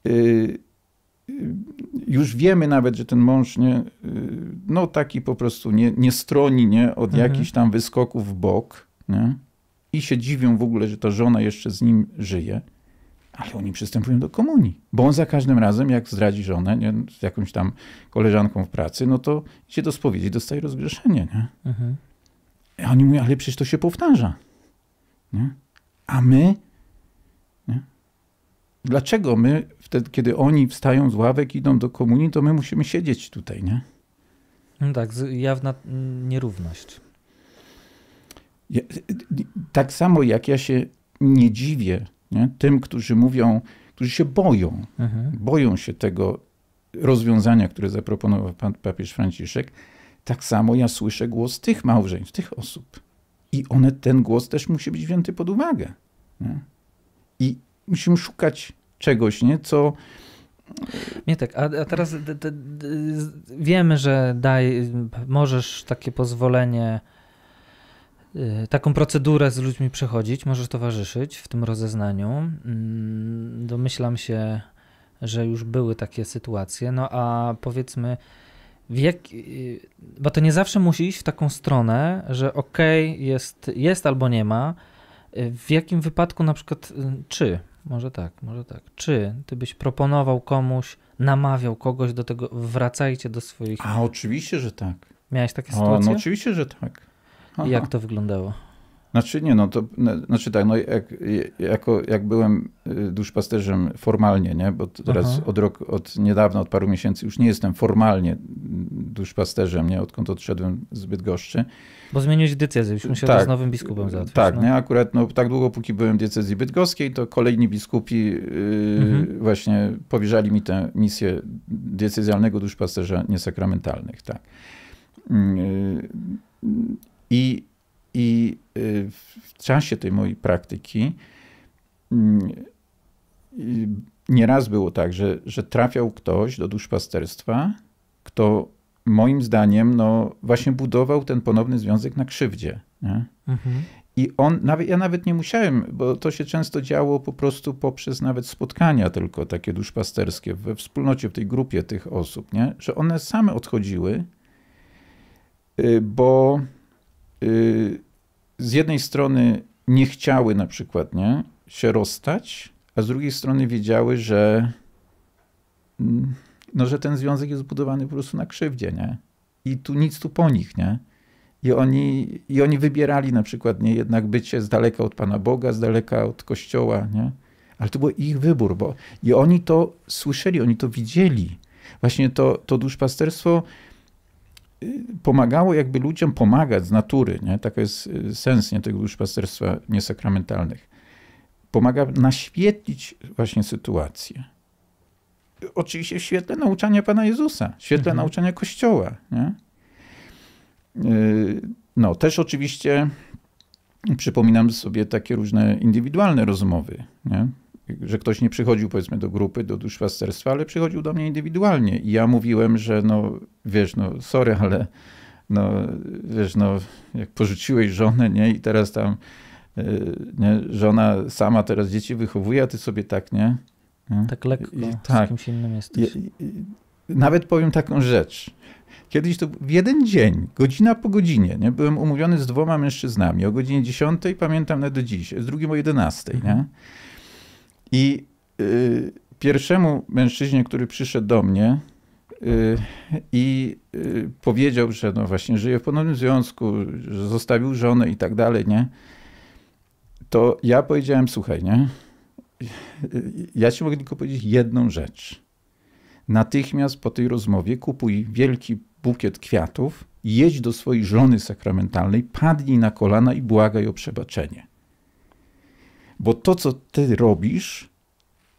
Y, y, już wiemy nawet, że ten mąż nie, y, no taki po prostu nie, nie stroni nie, od mhm. jakichś tam wyskoków w bok nie? i się dziwią w ogóle, że ta żona jeszcze z nim żyje, ale oni przystępują do komunii, bo on za każdym razem, jak zdradzi żonę nie, z jakąś tam koleżanką w pracy, no to się do spowiedzi dostaje rozgrzeszenie. Nie? Mhm. A oni mówią, ale przecież to się powtarza. Nie? A my? Nie? Dlaczego my, wtedy, kiedy oni wstają z ławek, idą do komunii, to my musimy siedzieć tutaj, nie? No tak, jawna nierówność. Ja, tak samo jak ja się nie dziwię nie? tym, którzy mówią, którzy się boją, mhm. boją się tego rozwiązania, które zaproponował pan papież Franciszek, tak samo ja słyszę głos tych małżeństw, tych osób. I one, ten głos też musi być wzięty pod uwagę. Nie? I musimy szukać czegoś, nie? co. Nie tak, a, a teraz d, d, d, wiemy, że daj, możesz takie pozwolenie, y, taką procedurę z ludźmi przechodzić, możesz towarzyszyć w tym rozeznaniu. Mm, domyślam się, że już były takie sytuacje. No a powiedzmy, jak, y, bo to nie zawsze musi iść w taką stronę, że ok, jest, jest albo nie ma. Y, w jakim wypadku na przykład, y, czy, może tak, może tak, czy ty byś proponował komuś, namawiał kogoś do tego, wracajcie do swoich... A oczywiście, że tak. Miałeś takie no sytuacje? no oczywiście, że tak. Aha. Jak to wyglądało? Znaczy nie, no to, no, znaczy tak, no jak, jako, jak byłem y, duszpasterzem formalnie, nie, bo teraz mhm. od rok, od niedawna, od paru miesięcy już nie jestem formalnie mm, duszpasterzem, nie, odkąd odszedłem z Bydgoszczy. Bo zmieniłeś decyzję, już musiałeś tak, z nowym biskupem załatwić. Tak, no. nie, akurat no, tak długo, póki byłem w diecezji bydgoskiej, to kolejni biskupi yy, mhm. właśnie powierzali mi tę misję diecezjalnego duszpasterza niesakramentalnych, tak. Yy, I i y, w czasie tej mojej praktyki mm, y, nieraz było tak, że, że trafiał ktoś do duszpasterstwa, kto moim zdaniem no, właśnie budował ten ponowny związek na krzywdzie. Mhm. I on, nawet, ja nawet nie musiałem, bo to się często działo po prostu poprzez nawet spotkania tylko takie duszpasterskie we wspólnocie, w tej grupie tych osób, nie? że one same odchodziły, y, bo Y, z jednej strony nie chciały na przykład nie, się rozstać, a z drugiej strony wiedziały, że, mm, no, że ten związek jest zbudowany po prostu na krzywdzie, nie? I tu nic tu po nich, nie? I oni, I oni wybierali na przykład nie jednak bycie z daleka od Pana Boga, z daleka od Kościoła, nie? Ale to był ich wybór, bo i oni to słyszeli, oni to widzieli. Właśnie to, to duszpasterstwo pasterstwo pomagało jakby ludziom pomagać z natury. Nie? Taki jest y, sens nie, tego duszpasterstwa niesakramentalnych. Pomaga naświetlić właśnie sytuację. Oczywiście w świetle nauczania Pana Jezusa, w świetle mhm. nauczania Kościoła. Nie? Y, no, też oczywiście przypominam sobie takie różne indywidualne rozmowy. Nie? że ktoś nie przychodził powiedzmy do grupy, do duszpasterstwa, ale przychodził do mnie indywidualnie. I ja mówiłem, że no wiesz, no sorry, ale no wiesz, no jak porzuciłeś żonę, nie, i teraz tam e, nie, żona sama teraz dzieci wychowuje, a ty sobie tak, nie? nie? Tak lekko, I, tak. z kimś innym jesteś. I, i, nawet powiem taką rzecz. Kiedyś to w jeden dzień, godzina po godzinie, nie, byłem umówiony z dwoma mężczyznami o godzinie 10, pamiętam na do dziś, z drugim o 11, nie? Mhm. I y, pierwszemu mężczyźnie, który przyszedł do mnie y, i y, powiedział, że no właśnie żyje w ponownym związku, że zostawił żonę i tak dalej, nie? To ja powiedziałem, słuchaj, nie? Ja ci mogę tylko powiedzieć jedną rzecz. Natychmiast po tej rozmowie kupuj wielki bukiet kwiatów, jedź do swojej żony sakramentalnej, padnij na kolana i błagaj o przebaczenie. Bo to, co ty robisz,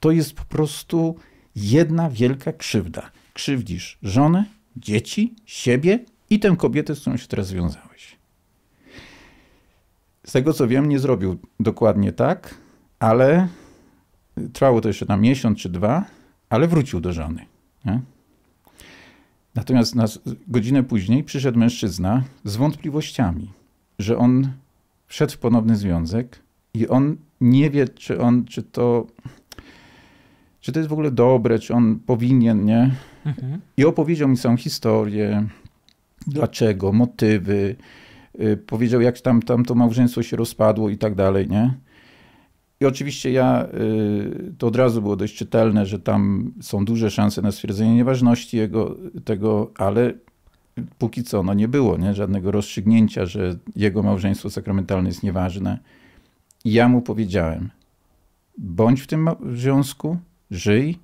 to jest po prostu jedna wielka krzywda. Krzywdzisz żonę, dzieci, siebie i tę kobietę, z którą się teraz związałeś. Z tego co wiem, nie zrobił dokładnie tak, ale trwało to jeszcze tam miesiąc czy dwa, ale wrócił do żony. Nie? Natomiast na godzinę później przyszedł mężczyzna z wątpliwościami, że on wszedł w ponowny związek, i on nie wie, czy on, czy to, czy to jest w ogóle dobre, czy on powinien, nie? Mhm. I opowiedział mi całą historię, dlaczego, motywy. Y, powiedział, jak tam, tam to małżeństwo się rozpadło i tak dalej, nie? I oczywiście ja, y, to od razu było dość czytelne, że tam są duże szanse na stwierdzenie nieważności jego, tego, ale póki co no nie było nie? żadnego rozstrzygnięcia, że jego małżeństwo sakramentalne jest nieważne ja mu powiedziałem: bądź w tym związku, żyj,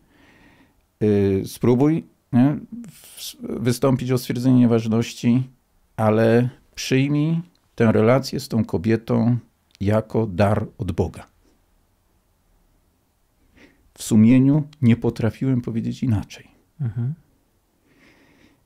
yy, spróbuj nie? wystąpić o stwierdzenie nieważności, ale przyjmij tę relację z tą kobietą jako dar od Boga. W sumieniu nie potrafiłem powiedzieć inaczej. Mhm.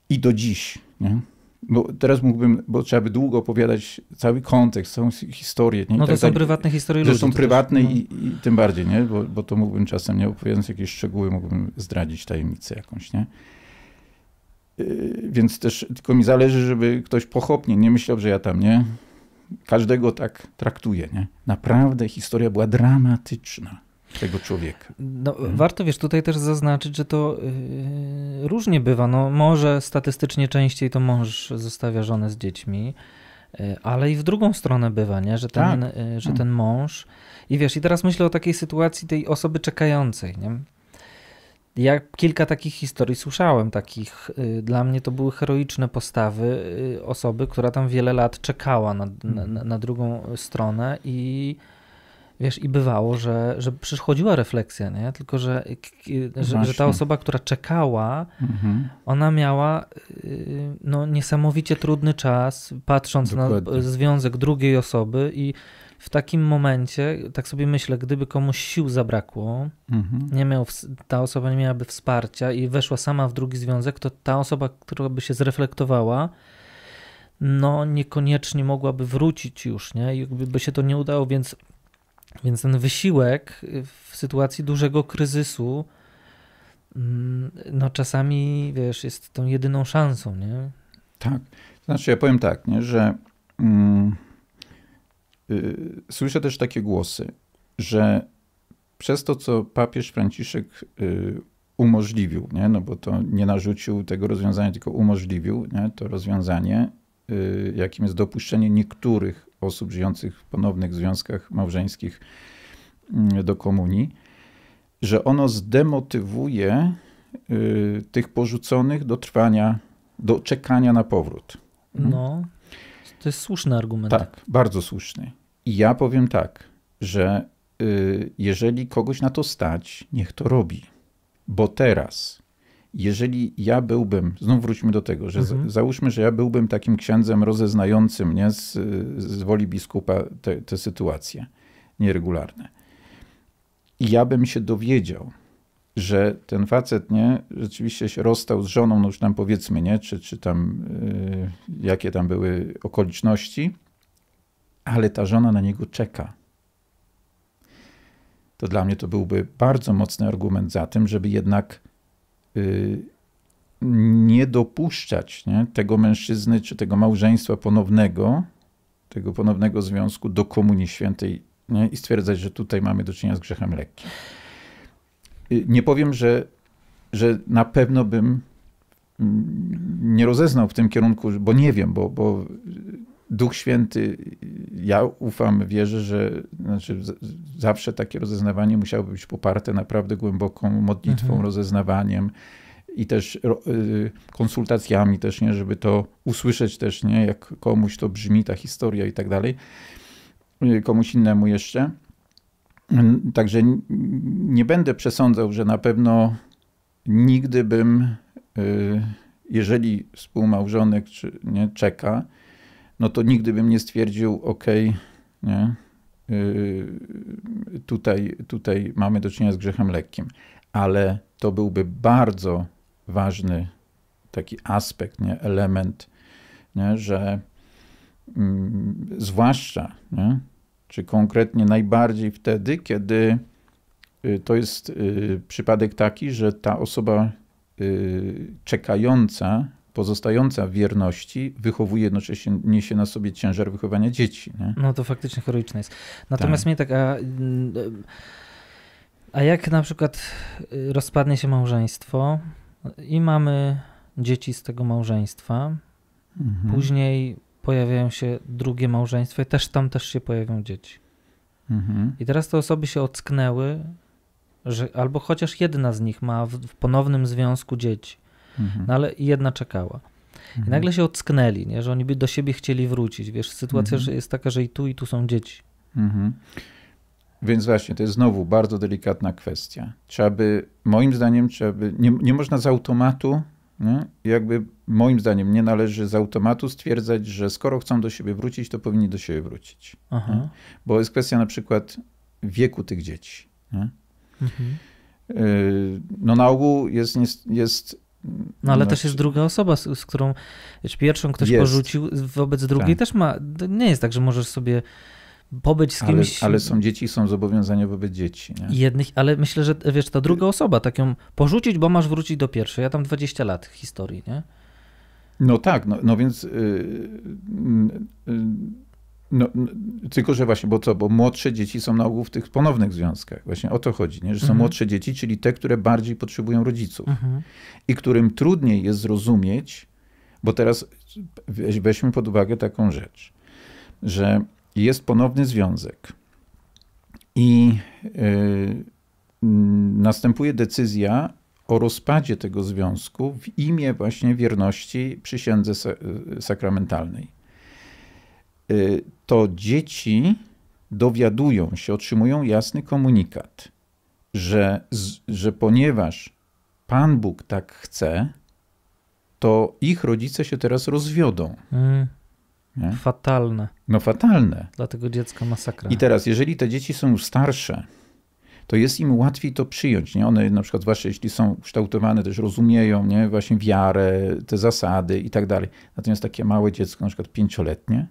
I do dziś. Nie? Bo teraz mógłbym, bo trzeba by długo opowiadać cały kontekst, całą historię. Nie? no to tak są prywatne historie ludzi. To są prywatne no. i, i, tym bardziej, nie? Bo, bo to mógłbym czasem, nie opowiadając jakieś szczegóły, mógłbym zdradzić tajemnicę jakąś, nie? Y, więc też tylko mi zależy, żeby ktoś pochopnie nie myślał, że ja tam, nie? Każdego tak traktuję, nie? Naprawdę historia była dramatyczna tego człowieka. No, mhm. Warto wiesz tutaj też zaznaczyć, że to yy, różnie bywa. No, może statystycznie częściej to mąż zostawia żonę z dziećmi, yy, ale i w drugą stronę bywa, nie? że ten, tak. yy, że mhm. ten mąż. I wiesz, i teraz myślę o takiej sytuacji tej osoby czekającej. Nie? Ja kilka takich historii słyszałem, takich y, dla mnie to były heroiczne postawy y, osoby, która tam wiele lat czekała na, na, mhm. na drugą stronę i Wiesz, i bywało, że, że przychodziła refleksja, nie? Tylko, że, że, że ta osoba, która czekała, mhm. ona miała y, no, niesamowicie trudny czas, patrząc Dokładnie. na związek drugiej osoby i w takim momencie, tak sobie myślę, gdyby komuś sił zabrakło, mhm. nie miał, ta osoba nie miałaby wsparcia i weszła sama w drugi związek, to ta osoba, która by się zreflektowała, no niekoniecznie mogłaby wrócić już, nie? I jakby by się to nie udało, więc więc ten wysiłek y, w sytuacji dużego kryzysu, mm, no czasami, wiesz, jest tą jedyną szansą, nie? Tak. Znaczy, ja powiem tak, nie, że mm, y, słyszę też takie głosy, że przez to, co papież Franciszek y, umożliwił, nie? no bo to nie narzucił tego rozwiązania, tylko umożliwił nie? to rozwiązanie, y, jakim jest dopuszczenie niektórych osób żyjących w ponownych związkach małżeńskich mm, do komunii, że ono zdemotywuje y, tych porzuconych do trwania, do czekania na powrót. Mhm. No, to jest słuszny argument. Tak, bardzo słuszny. I ja powiem tak, że y, jeżeli kogoś na to stać, niech to robi. Bo teraz jeżeli ja byłbym, znów wróćmy do tego, że mhm. załóżmy, że ja byłbym takim księdzem rozeznającym nie, z, z woli biskupa te, te sytuacje nieregularne. I ja bym się dowiedział, że ten facet nie, rzeczywiście się rozstał z żoną, no już tam powiedzmy, nie, czy, czy tam y, jakie tam były okoliczności, ale ta żona na niego czeka. To dla mnie to byłby bardzo mocny argument za tym, żeby jednak Y, nie dopuszczać nie, tego mężczyzny czy tego małżeństwa ponownego, tego ponownego związku do Komunii Świętej nie, i stwierdzać, że tutaj mamy do czynienia z grzechem lekkim. Y, nie powiem, że, że na pewno bym mm, nie rozeznał w tym kierunku, bo nie wiem, bo, bo Duch Święty, ja ufam, wierzę, że znaczy, zawsze takie rozeznawanie musiało być poparte naprawdę głęboką modlitwą, mhm. rozeznawaniem i też y, konsultacjami też, nie, żeby to usłyszeć też, nie, jak komuś to brzmi, ta historia i tak dalej, y, komuś innemu jeszcze. Także nie będę przesądzał, że na pewno nigdy bym, y, jeżeli współmałżonek czy, nie, czeka, no to nigdy bym nie stwierdził, ok, nie? Y, tutaj, tutaj mamy do czynienia z grzechem lekkim. Ale to byłby bardzo ważny taki aspekt, nie? element, nie? że mm, zwłaszcza, nie? czy konkretnie najbardziej wtedy, kiedy y, to jest y, przypadek taki, że ta osoba czekająca pozostająca w wierności wychowuje jednocześnie, niesie na sobie ciężar wychowania dzieci. Nie? No to faktycznie heroiczne jest. Natomiast tak. mnie tak, a, a jak na przykład y, rozpadnie się małżeństwo i mamy dzieci z tego małżeństwa, mhm. później pojawiają się drugie małżeństwo i też tam też się pojawią dzieci. Mhm. I teraz te osoby się ocknęły, że albo chociaż jedna z nich ma w, w ponownym związku dzieci. Mhm. No ale jedna czekała. Mhm. I nagle się ocknęli, nie? że oni by do siebie chcieli wrócić. Wiesz, sytuacja mhm. jest taka, że i tu, i tu są dzieci. Mhm. Więc właśnie, to jest znowu bardzo delikatna kwestia. Trzeba by, moim zdaniem, trzeba by, nie, nie można z automatu, nie? jakby moim zdaniem nie należy z automatu stwierdzać, że skoro chcą do siebie wrócić, to powinni do siebie wrócić. Aha. Bo jest kwestia na przykład wieku tych dzieci. Mhm. Y, no na ogół jest, jest, jest no ale no też jest druga osoba, z, z którą pierwszą ktoś jest. porzucił, wobec drugiej tak. też ma. Nie jest tak, że możesz sobie pobyć z kimś. Ale, ale są dzieci, są zobowiązania wobec dzieci. Nie? Jednych, ale myślę, że wiesz, ta druga osoba, tak ją porzucić, bo masz wrócić do pierwszej. Ja tam 20 lat historii, nie? No tak, no, no więc. Yy, yy, yy, no, tylko, że właśnie, bo co, bo młodsze dzieci są na ogół w tych ponownych związkach. Właśnie o to chodzi, nie? że są mhm. młodsze dzieci, czyli te, które bardziej potrzebują rodziców mhm. i którym trudniej jest zrozumieć, bo teraz weźmy pod uwagę taką rzecz, że jest ponowny związek i yy, następuje decyzja o rozpadzie tego związku w imię właśnie wierności przysiędze e, sakramentalnej. Y, to dzieci dowiadują się, otrzymują jasny komunikat, że, że ponieważ Pan Bóg tak chce, to ich rodzice się teraz rozwiodą. Mm. Nie? Fatalne. No fatalne. Dlatego dziecko dziecka masakra. I teraz, jeżeli te dzieci są już starsze, to jest im łatwiej to przyjąć. Nie? One na przykład, zwłaszcza jeśli są kształtowane, też rozumieją nie? właśnie wiarę, te zasady i tak dalej. Natomiast takie małe dziecko, na przykład pięcioletnie,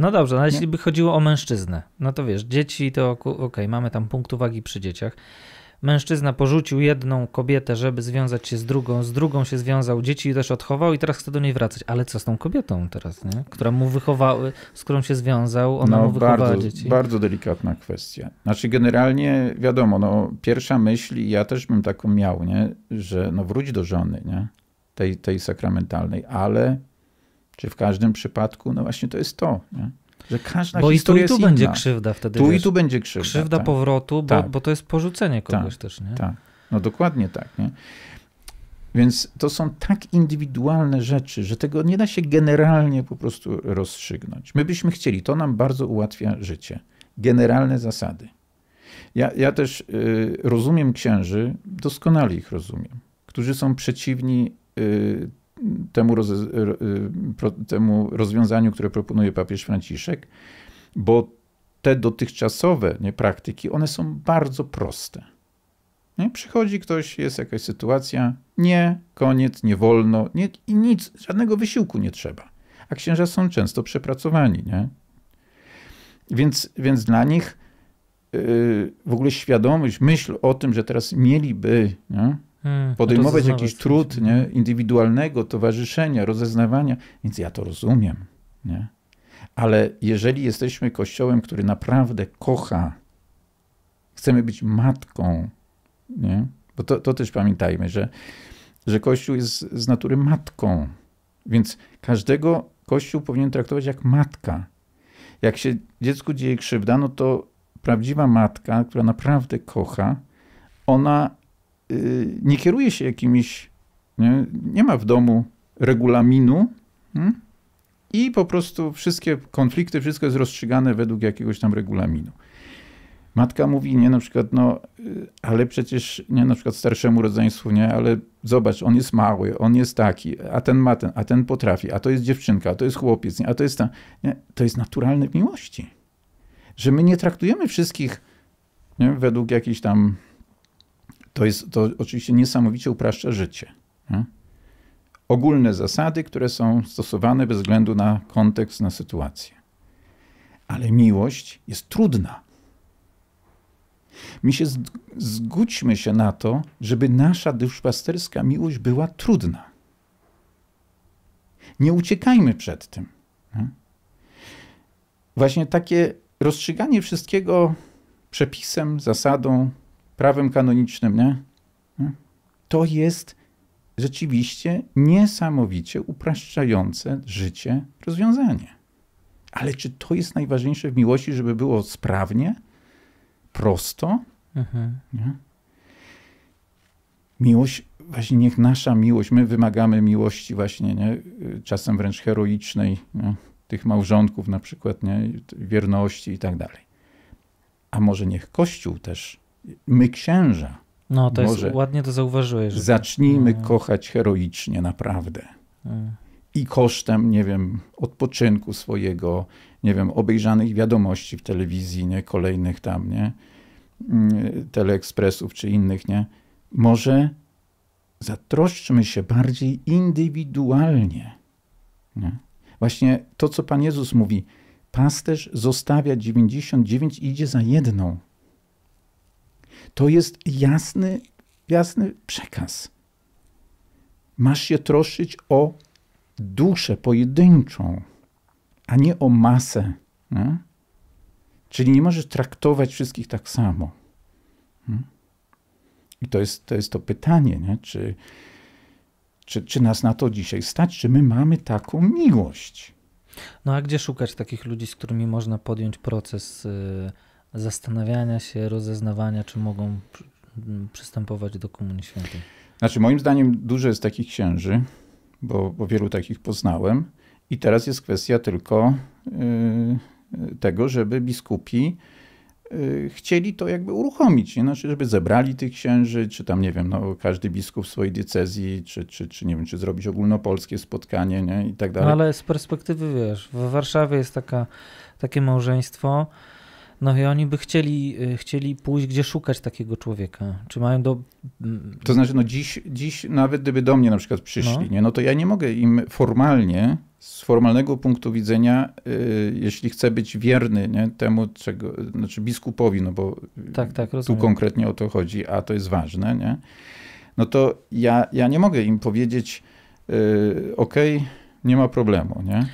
no dobrze, no jeśli by chodziło o mężczyznę, no to wiesz, dzieci to okej, okay, mamy tam punkt uwagi przy dzieciach. Mężczyzna porzucił jedną kobietę, żeby związać się z drugą, z drugą się związał, dzieci też odchował i teraz chce do niej wracać. Ale co z tą kobietą teraz, nie? która mu wychowały, z którą się związał, ona no, mu wychowała bardzo, dzieci? Bardzo delikatna kwestia. Znaczy generalnie wiadomo, no, pierwsza myśl, i ja też bym taką miał, nie? że no, wróć do żony, nie? Tej, tej sakramentalnej, ale czy w każdym przypadku, no właśnie to jest to. Nie? Że każda bo historia i tu, i tu będzie krzywda wtedy. Tu wiesz, i tu będzie krzywda. Krzywda tak. powrotu, bo, tak. bo to jest porzucenie tak, kogoś tak. też, nie? Tak, no dokładnie tak. Nie? Więc to są tak indywidualne rzeczy, że tego nie da się generalnie po prostu rozstrzygnąć. My byśmy chcieli, to nam bardzo ułatwia życie. Generalne zasady. Ja, ja też y, rozumiem księży, doskonale ich rozumiem, którzy są przeciwni y, temu, y, temu rozwiązaniu, które proponuje papież Franciszek, bo te dotychczasowe nie, praktyki, one są bardzo proste. Nie? Przychodzi ktoś, jest jakaś sytuacja, nie, koniec, nie wolno, nie, i nic, żadnego wysiłku nie trzeba. A księża są często przepracowani, nie? Więc, więc dla nich yy, w ogóle świadomość, myśl o tym, że teraz mieliby nie, Hmm, no podejmować jakiś trud nie, indywidualnego towarzyszenia, rozeznawania, więc ja to rozumiem. Nie? Ale jeżeli jesteśmy kościołem, który naprawdę kocha, chcemy być matką, nie? bo to, to też pamiętajmy, że, że kościół jest z natury matką, więc każdego kościół powinien traktować jak matka. Jak się dziecku dzieje krzywda, no to prawdziwa matka, która naprawdę kocha, ona Y, nie kieruje się jakimiś, nie, nie ma w domu regulaminu hmm, i po prostu wszystkie konflikty, wszystko jest rozstrzygane według jakiegoś tam regulaminu. Matka mówi, nie, na przykład, no, y, ale przecież, nie, na przykład starszemu rodzeństwu, nie, ale zobacz, on jest mały, on jest taki, a ten ma ten, a ten potrafi, a to jest dziewczynka, a to jest chłopiec, nie, a to jest ta, nie, to jest naturalne w miłości. Że my nie traktujemy wszystkich nie, według jakichś tam to, jest, to oczywiście niesamowicie upraszcza życie. Nie? Ogólne zasady, które są stosowane bez względu na kontekst, na sytuację. Ale miłość jest trudna. Mi się zgódźmy się na to, żeby nasza duszpasterska miłość była trudna. Nie uciekajmy przed tym. Nie? Właśnie takie rozstrzyganie wszystkiego przepisem, zasadą, prawem kanonicznym, nie? To jest rzeczywiście niesamowicie upraszczające życie rozwiązanie. Ale czy to jest najważniejsze w miłości, żeby było sprawnie, prosto? Mhm. Nie? Miłość, właśnie niech nasza miłość, my wymagamy miłości właśnie, nie? czasem wręcz heroicznej, nie? tych małżonków na przykład, nie? wierności i tak dalej. A może niech Kościół też my księża. No, to może jest, ładnie to zauważyłeś. Że... Zacznijmy hmm. kochać heroicznie, naprawdę. Hmm. I kosztem, nie wiem, odpoczynku swojego, nie wiem, obejrzanych wiadomości w telewizji, nie? kolejnych tam, nie? Mm, teleekspresów czy innych, nie? Może zatroszczmy się bardziej indywidualnie. Nie? Właśnie to, co Pan Jezus mówi, pasterz zostawia 99 i idzie za jedną. To jest jasny, jasny przekaz. Masz się troszczyć o duszę pojedynczą, a nie o masę. Nie? Czyli nie możesz traktować wszystkich tak samo. I to jest to, jest to pytanie, nie? Czy, czy, czy nas na to dzisiaj stać, czy my mamy taką miłość. No a gdzie szukać takich ludzi, z którymi można podjąć proces? Yy zastanawiania się, rozeznawania, czy mogą przystępować do Komunii Świętej? Znaczy, moim zdaniem dużo jest takich księży, bo, bo wielu takich poznałem. I teraz jest kwestia tylko y, y, tego, żeby biskupi y, chcieli to jakby uruchomić, nie? Znaczy, żeby zebrali tych księży, czy tam, nie wiem, no, każdy biskup w swojej diecezji, czy, czy, czy nie wiem, czy zrobić ogólnopolskie spotkanie, nie? I tak no, dalej. No, ale z perspektywy, wiesz, w Warszawie jest taka, takie małżeństwo, no i oni by chcieli, y, chcieli pójść, gdzie szukać takiego człowieka. Czy mają do... Mm, to znaczy, no dziś, dziś nawet gdyby do mnie na przykład przyszli, no. Nie, no to ja nie mogę im formalnie, z formalnego punktu widzenia, y, jeśli chcę być wierny nie, temu, czego, znaczy biskupowi, no bo tak, tak, tu konkretnie o to chodzi, a to jest ważne, nie? no to ja, ja nie mogę im powiedzieć, y, okej, okay, nie ma problemu, nie?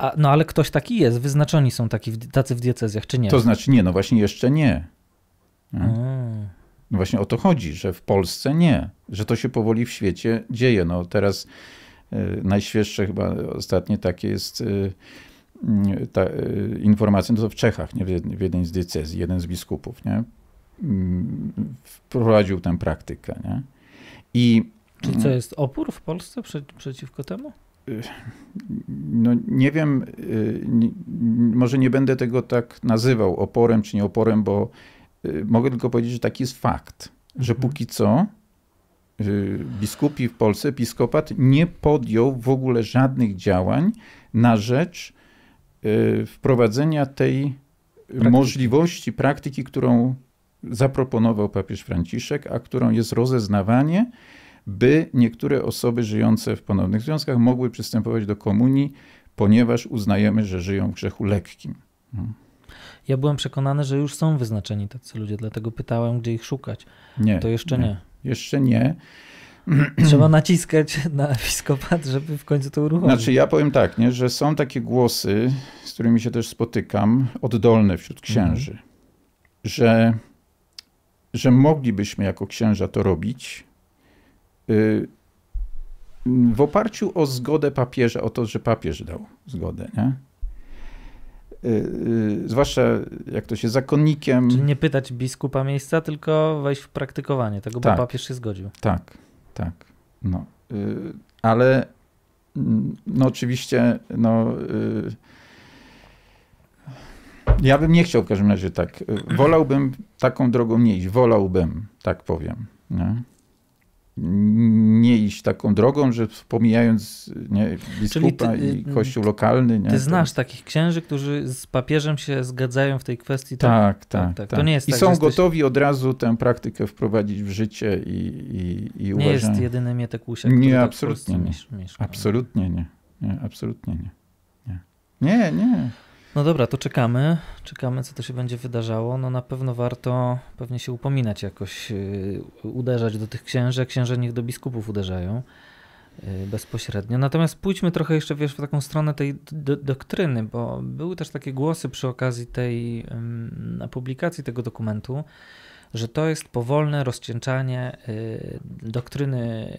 A, no ale ktoś taki jest, Wyznaczeni są taki, tacy w diecezjach, czy nie? To znaczy nie, no właśnie jeszcze nie. Mhm. No właśnie o to chodzi, że w Polsce nie, że to się powoli w świecie dzieje. No teraz y, najświeższe chyba ostatnie takie jest y, ta, y, informacja, no to w Czechach, nie? W, w jednej z diecezji, jeden z biskupów, nie? wprowadził tę praktykę. Nie? I, Czyli co, jest opór w Polsce przeciwko temu? Y, no nie wiem, y, może nie będę tego tak nazywał oporem czy nie oporem, bo y, mogę tylko powiedzieć, że taki jest fakt, że mhm. póki co biskupi w Polsce, episkopat nie podjął w ogóle żadnych działań na rzecz wprowadzenia tej praktyki. możliwości, praktyki, którą zaproponował papież Franciszek, a którą jest rozeznawanie by niektóre osoby żyjące w ponownych związkach mogły przystępować do komunii, ponieważ uznajemy, że żyją w grzechu lekkim. Hmm. Ja byłem przekonany, że już są wyznaczeni tacy ludzie, dlatego pytałem, gdzie ich szukać. Nie. To jeszcze nie. nie. Jeszcze nie. (clears throat) Trzeba naciskać na episkopat, żeby w końcu to uruchomić. Znaczy, ja powiem tak, nie, że są takie głosy, z którymi się też spotykam, oddolne wśród mhm. księży, mhm. że, że moglibyśmy jako księża to robić, Y, w oparciu o zgodę papieża, o to, że papież dał zgodę, nie? Y, y, zwłaszcza jak to się zakonnikiem. Czyli nie pytać biskupa miejsca, tylko wejść w praktykowanie tego, tak, bo papież się zgodził. Tak, tak. No. Ale mm, no oczywiście, no. Ja bym nie chciał w każdym razie tak. Wolałbym taką drogą nie iść. Wolałbym, tak powiem. Nie? nie iść taką drogą, że pomijając nie, biskupa ty, i mm, kościół lokalny. Nie, ty znasz takich księży, którzy z papieżem się zgadzają w tej kwestii. Tak, tak. tak, tak. tak. To tak, tak. nie jest I tak, są jesteś... gotowi od razu tę praktykę wprowadzić w życie i, i, i uważają... Nie jest jedyny Mietek Łusiak, nie, tak absolutnie nie. Mieszka. Absolutnie nie. nie. Absolutnie nie. Nie, nie. nie. No dobra, to czekamy. Czekamy, co to się będzie wydarzało. No na pewno warto pewnie się upominać jakoś, yy, uderzać do tych księży. Księże niech do biskupów uderzają yy, bezpośrednio. Natomiast pójdźmy trochę jeszcze wiesz, w taką stronę tej do doktryny, bo były też takie głosy przy okazji tej yy, publikacji tego dokumentu, że to jest powolne rozcieńczanie y, doktryny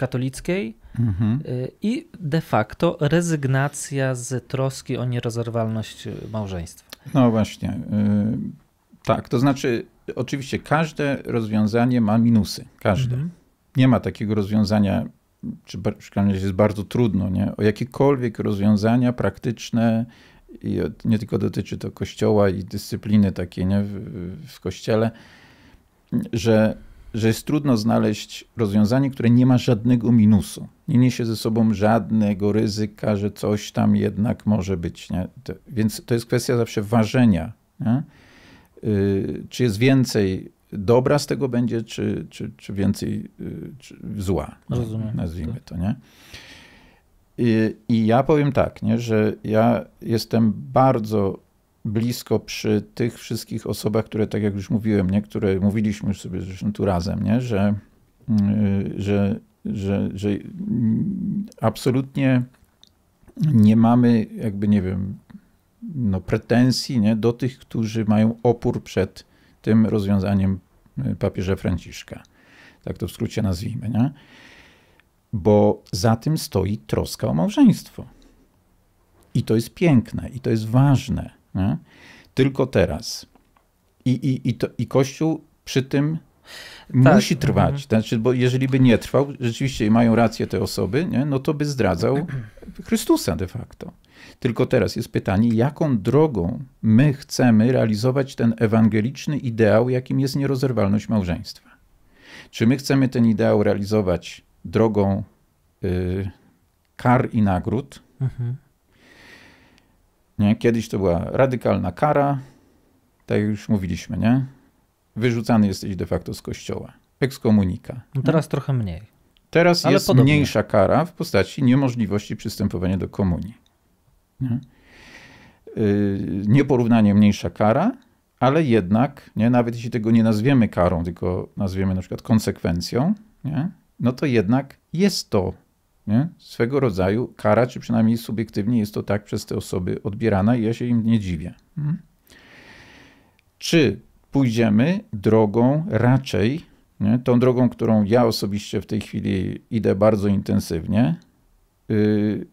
katolickiej mhm. Y, i de facto rezygnacja z troski o nierozerwalność y, małżeństwa. No właśnie. Y, tak, to znaczy, oczywiście każde rozwiązanie ma minusy. Każde. Mhm. Nie ma takiego rozwiązania, czy że jest bardzo trudno, nie? o jakiekolwiek rozwiązania praktyczne, i nie tylko dotyczy to kościoła i dyscypliny takiej nie? W, w kościele, że że jest trudno znaleźć rozwiązanie, które nie ma żadnego minusu. Nie niesie ze sobą żadnego ryzyka, że coś tam jednak może być. Nie? więc to jest kwestia zawsze ważenia. Nie? Y, czy jest więcej dobra z tego będzie, czy, czy, czy więcej y, czy zła. No, Rozumiem. Nazwijmy tak. to, nie? I, y, I, ja powiem tak, nie, że ja jestem bardzo blisko przy tych wszystkich osobach, które, tak jak już mówiłem, nie, które mówiliśmy już sobie zresztą tu razem, nie, że, y, że, że, że absolutnie nie mamy, jakby nie wiem, no, pretensji nie, do tych, którzy mają opór przed tym rozwiązaniem y, papieża Franciszka. Tak to w skrócie nazwijmy. Nie? Bo za tym stoi troska o małżeństwo. I to jest piękne, i to jest ważne nie? Tylko teraz. I, i, i, to, I Kościół przy tym tak. musi trwać. Mhm. Znaczy, bo jeżeli by nie trwał, rzeczywiście i mają rację te osoby, nie? no to by zdradzał (clears throat) Chrystusa de facto. Tylko teraz jest pytanie, jaką drogą my chcemy realizować ten ewangeliczny ideał, jakim jest nierozerwalność małżeństwa. Czy my chcemy ten ideał realizować drogą y, kar i nagród, mhm. Nie? Kiedyś to była radykalna kara, tak jak już mówiliśmy, nie? Wyrzucany jesteś de facto z kościoła. Ekskomunika. No teraz nie? trochę mniej. Teraz Ale jest podobnie. mniejsza kara w postaci niemożliwości przystępowania do komunii. Nie? Y, nieporównanie mniejsza kara, ale jednak, nie, nawet jeśli tego nie nazwiemy karą, tylko nazwiemy na przykład konsekwencją, nie, no to jednak jest to nie? Swego rodzaju kara, czy przynajmniej subiektywnie jest to tak przez te osoby odbierana i ja się im nie dziwię. Mhm. Czy pójdziemy drogą raczej, nie? tą drogą, którą ja osobiście w tej chwili idę bardzo intensywnie, yy,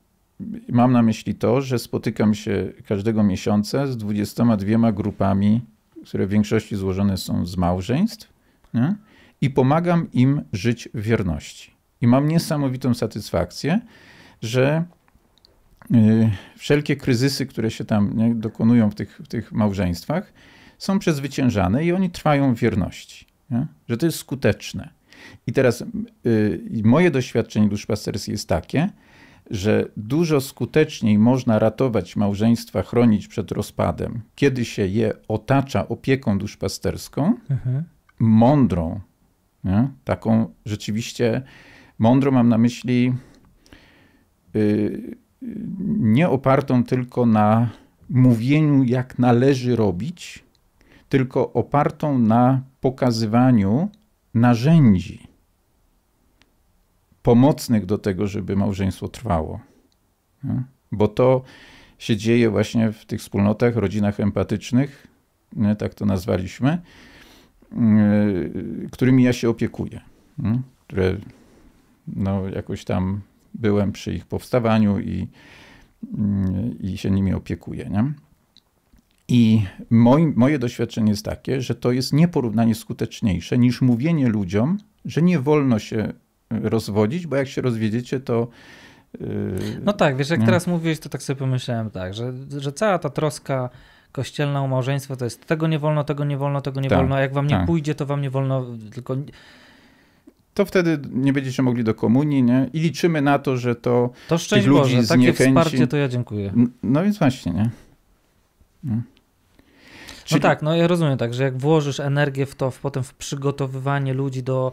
mam na myśli to, że spotykam się każdego miesiąca z 22 grupami, które w większości złożone są z małżeństw, nie? i pomagam im żyć w wierności. I mam niesamowitą satysfakcję, że y, wszelkie kryzysy, które się tam nie, dokonują w tych, w tych małżeństwach, są przezwyciężane i oni trwają w wierności. Nie? Że to jest skuteczne. I teraz y, moje doświadczenie duszpasterskie jest takie, że dużo skuteczniej można ratować małżeństwa, chronić przed rozpadem, kiedy się je otacza opieką duszpasterską, mhm. mądrą, nie? taką rzeczywiście Mądro mam na myśli y, nie opartą tylko na mówieniu, jak należy robić, tylko opartą na pokazywaniu narzędzi pomocnych do tego, żeby małżeństwo trwało. Bo to się dzieje właśnie w tych wspólnotach, rodzinach empatycznych, tak to nazwaliśmy, y, którymi ja się opiekuję, które no, jakoś tam byłem przy ich powstawaniu i, mm, i się nimi opiekuję. Nie? I moi, moje doświadczenie jest takie, że to jest nieporównanie skuteczniejsze niż mówienie ludziom, że nie wolno się rozwodzić, bo jak się rozwiedziecie, to. Yy, no tak, wiesz, jak nie? teraz mówiłeś, to tak sobie pomyślałem, tak, że, że cała ta troska kościelna o małżeństwo to jest tego nie wolno, tego nie wolno, tego nie tak, wolno, a jak wam nie tak. pójdzie, to wam nie wolno, tylko to wtedy nie będziecie mogli do komunii, nie? I liczymy na to, że to, to szczęść tych ludzi Boże, zniechęci. takie wsparcie to ja dziękuję. No, no więc właśnie, nie? No. no Czyli... no tak, no ja rozumiem tak, że jak włożysz energię w to, w potem w przygotowywanie ludzi do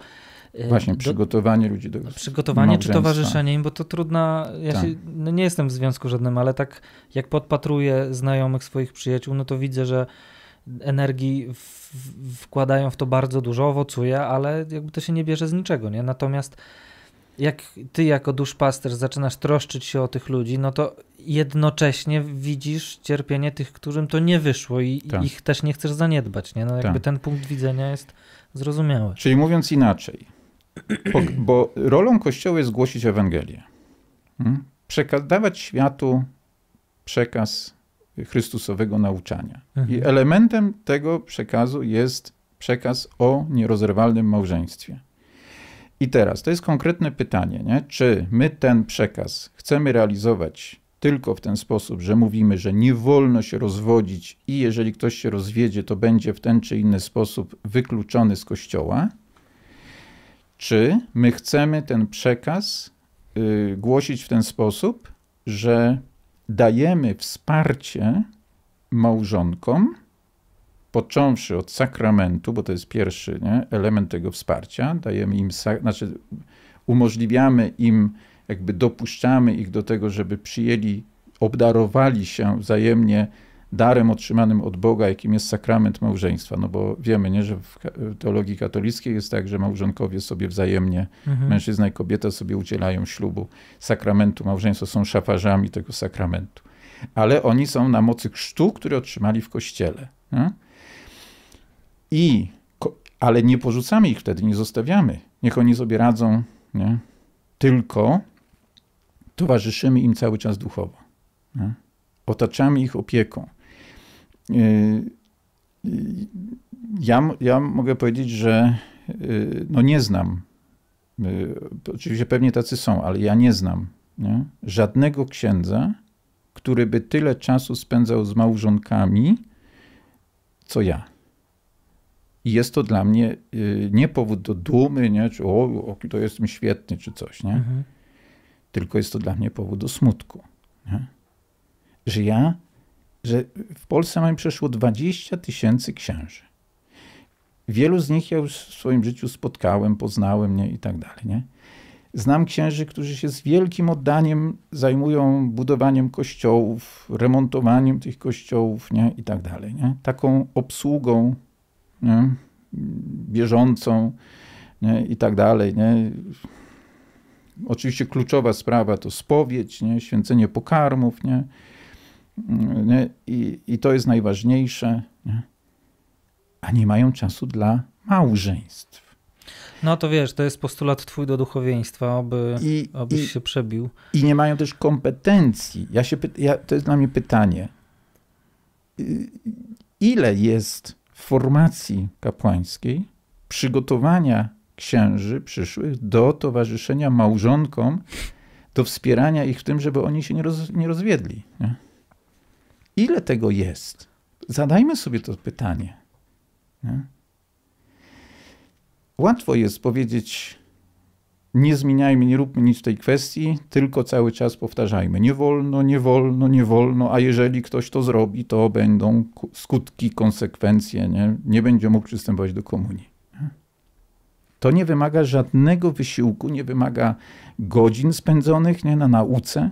y, Właśnie, przygotowanie do, ludzi do Przygotowanie czy towarzyszenie im, bo to trudna. Ja tak. się, no nie jestem w związku żadnym, ale tak jak podpatruję znajomych swoich przyjaciół, no to widzę, że energii w wkładają w to bardzo dużo, owocuje, ale jakby to się nie bierze z niczego, nie? Natomiast jak ty jako duszpasterz zaczynasz troszczyć się o tych ludzi, no to jednocześnie widzisz cierpienie tych, którym to nie wyszło i tak. ich też nie chcesz zaniedbać, nie? No jakby tak. ten punkt widzenia jest zrozumiały. Czyli mówiąc inaczej, bo, bo rolą Kościoła jest głosić Ewangelię. Hmm? Przekazywać światu przekaz Chrystusowego nauczania. Mhm. I elementem tego przekazu jest przekaz o nierozerwalnym małżeństwie. I teraz to jest konkretne pytanie, nie? czy my ten przekaz chcemy realizować tylko w ten sposób, że mówimy, że nie wolno się rozwodzić i jeżeli ktoś się rozwiedzie, to będzie w ten czy inny sposób wykluczony z kościoła, czy my chcemy ten przekaz y, głosić w ten sposób, że dajemy wsparcie małżonkom, począwszy od sakramentu, bo to jest pierwszy nie, element tego wsparcia, dajemy im, znaczy umożliwiamy im, jakby dopuszczamy ich do tego, żeby przyjęli, obdarowali się wzajemnie darem otrzymanym od Boga, jakim jest sakrament małżeństwa. No bo wiemy, nie, że w teologii katolickiej jest tak, że małżonkowie sobie wzajemnie, mhm. mężczyzna i kobieta sobie udzielają ślubu, sakramentu małżeństwa, są szafarzami tego sakramentu. Ale oni są na mocy chrztu, który otrzymali w kościele. Nie? I, ale nie porzucamy ich wtedy, nie zostawiamy. Niech oni sobie radzą, nie? tylko towarzyszymy im cały czas duchowo. Nie? Otaczamy ich opieką. Y, y, ja, ja mogę powiedzieć, że y, no nie znam. Oczywiście pewnie tacy są, ale ja nie znam nie? żadnego księdza, który by tyle czasu spędzał z małżonkami, co ja. I jest to dla mnie nie powód do dumy, nie? czy o, o to jestem świetny, czy coś, nie? Mhm. tylko jest to dla mnie powód do smutku. Nie? Że ja że w Polsce mamy przeszło 20 tysięcy księży. Wielu z nich ja już w swoim życiu spotkałem, poznałem nie? i tak dalej. Nie? Znam księży, którzy się z wielkim oddaniem zajmują budowaniem kościołów, remontowaniem tych kościołów nie? i tak dalej. Nie? Taką obsługą nie? bieżącą nie? i tak dalej. Nie? Oczywiście kluczowa sprawa to spowiedź, nie? święcenie pokarmów, nie? nie? I, i to jest najważniejsze, nie? a nie mają czasu dla małżeństw. No to wiesz, to jest postulat twój do duchowieństwa, aby, I, abyś i, się przebił. I nie mają też kompetencji. Ja się, ja, to jest dla mnie pytanie. Y, ile jest w formacji kapłańskiej przygotowania księży przyszłych do towarzyszenia małżonkom, do wspierania ich w tym, żeby oni się nie, roz, nie rozwiedli? Nie? Ile tego jest? Zadajmy sobie to pytanie. Nie? Łatwo jest powiedzieć, nie zmieniajmy, nie róbmy nic w tej kwestii, tylko cały czas powtarzajmy. Nie wolno, nie wolno, nie wolno, a jeżeli ktoś to zrobi, to będą skutki, konsekwencje, nie, nie będzie mógł przystępować do komunii. To nie wymaga żadnego wysiłku, nie wymaga godzin spędzonych nie, na nauce.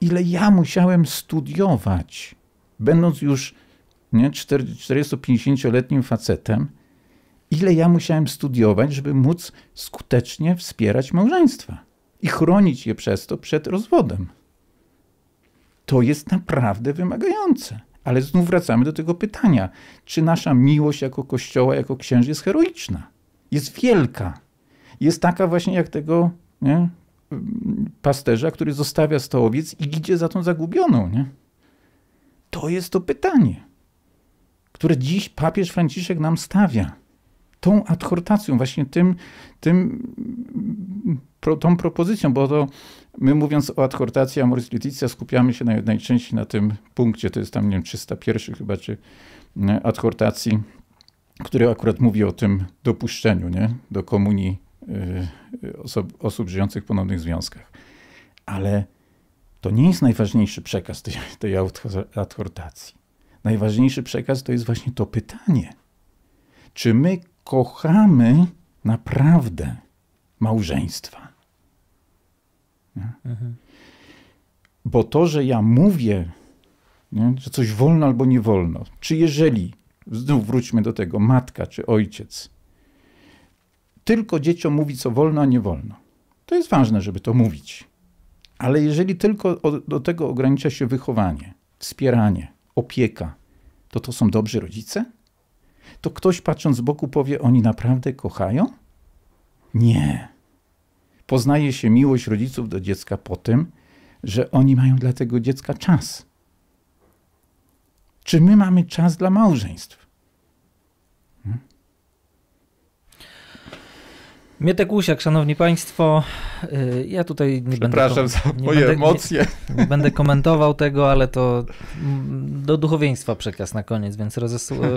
Ile ja musiałem studiować, będąc już 40-50-letnim facetem, ile ja musiałem studiować, żeby móc skutecznie wspierać małżeństwa i chronić je przez to przed rozwodem. To jest naprawdę wymagające. Ale znów wracamy do tego pytania: czy nasza miłość jako kościoła, jako księży jest heroiczna? Jest wielka. Jest taka właśnie jak tego nie? pasterza, który zostawia sto owiec i idzie za tą zagubioną. Nie? To jest to pytanie, które dziś papież Franciszek nam stawia. Tą adhortacją, właśnie tym, tym pro, tą propozycją, bo to my mówiąc o adhortacji Amoris Leticia skupiamy się naj, najczęściej na tym punkcie, to jest tam, nie wiem, 301 chyba, czy e, adhortacji, który akurat mówi o tym dopuszczeniu nie? do komunii y, osób, osób żyjących w ponownych związkach. Ale to nie jest najważniejszy przekaz tej, tej adhortacji. Najważniejszy przekaz to jest właśnie to pytanie. Czy my kochamy naprawdę małżeństwa? Mhm. Bo to, że ja mówię, nie, że coś wolno albo nie wolno, czy jeżeli, znów wróćmy do tego, matka czy ojciec, tylko dzieciom mówi, co wolno, a nie wolno. To jest ważne, żeby to mówić. Ale jeżeli tylko do tego ogranicza się wychowanie, wspieranie, opieka, to to są dobrzy rodzice? To ktoś patrząc z boku powie, oni naprawdę kochają? Nie. Poznaje się miłość rodziców do dziecka po tym, że oni mają dla tego dziecka czas. Czy my mamy czas dla małżeństw? Hmm? Mietek Łusiak, szanowni państwo, y, ja tutaj nie Przepraszam będę... Przepraszam za moje będę, emocje. Nie, nie będę komentował tego, ale to mm, do duchowieństwa przekaz na koniec, więc (laughs)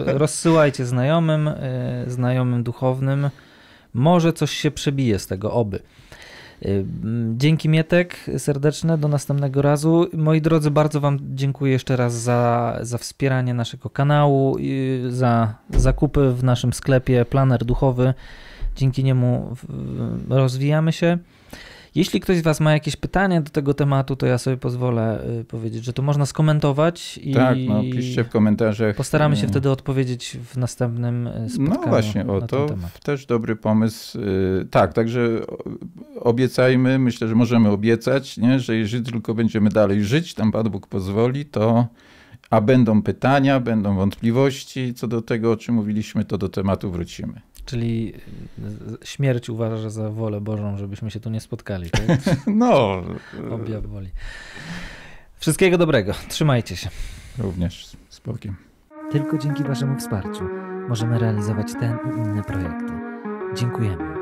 rozsyłajcie znajomym, y, znajomym duchownym. Może coś się przebije z tego, oby. Y, dzięki Mietek, serdeczne, do następnego razu. Moi drodzy, bardzo Wam dziękuję jeszcze raz za, za wspieranie naszego kanału, za zakupy w naszym sklepie Planer Duchowy dzięki niemu rozwijamy się. Jeśli ktoś z Was ma jakieś pytanie do tego tematu, to ja sobie pozwolę y, powiedzieć, że to można skomentować. I tak, no, piszcie w komentarzach. Postaramy się y, wtedy odpowiedzieć w następnym y, no spotkaniu. No właśnie, o to też dobry pomysł. Tak, także obiecajmy, myślę, że możemy obiecać, nie, że jeżeli tylko będziemy dalej żyć, tam Pan Bóg pozwoli, to. A będą pytania, będą wątpliwości co do tego, o czym mówiliśmy, to do tematu wrócimy. Czyli e, śmierć uważa za wolę Bożą, żebyśmy się tu nie spotkali. Tak? (laughs) No. E, Objaw woli. Wszystkiego dobrego. Trzymajcie się. Również z Bogiem. Tylko dzięki Waszemu wsparciu możemy realizować ten i inne projekty. Dziękujemy.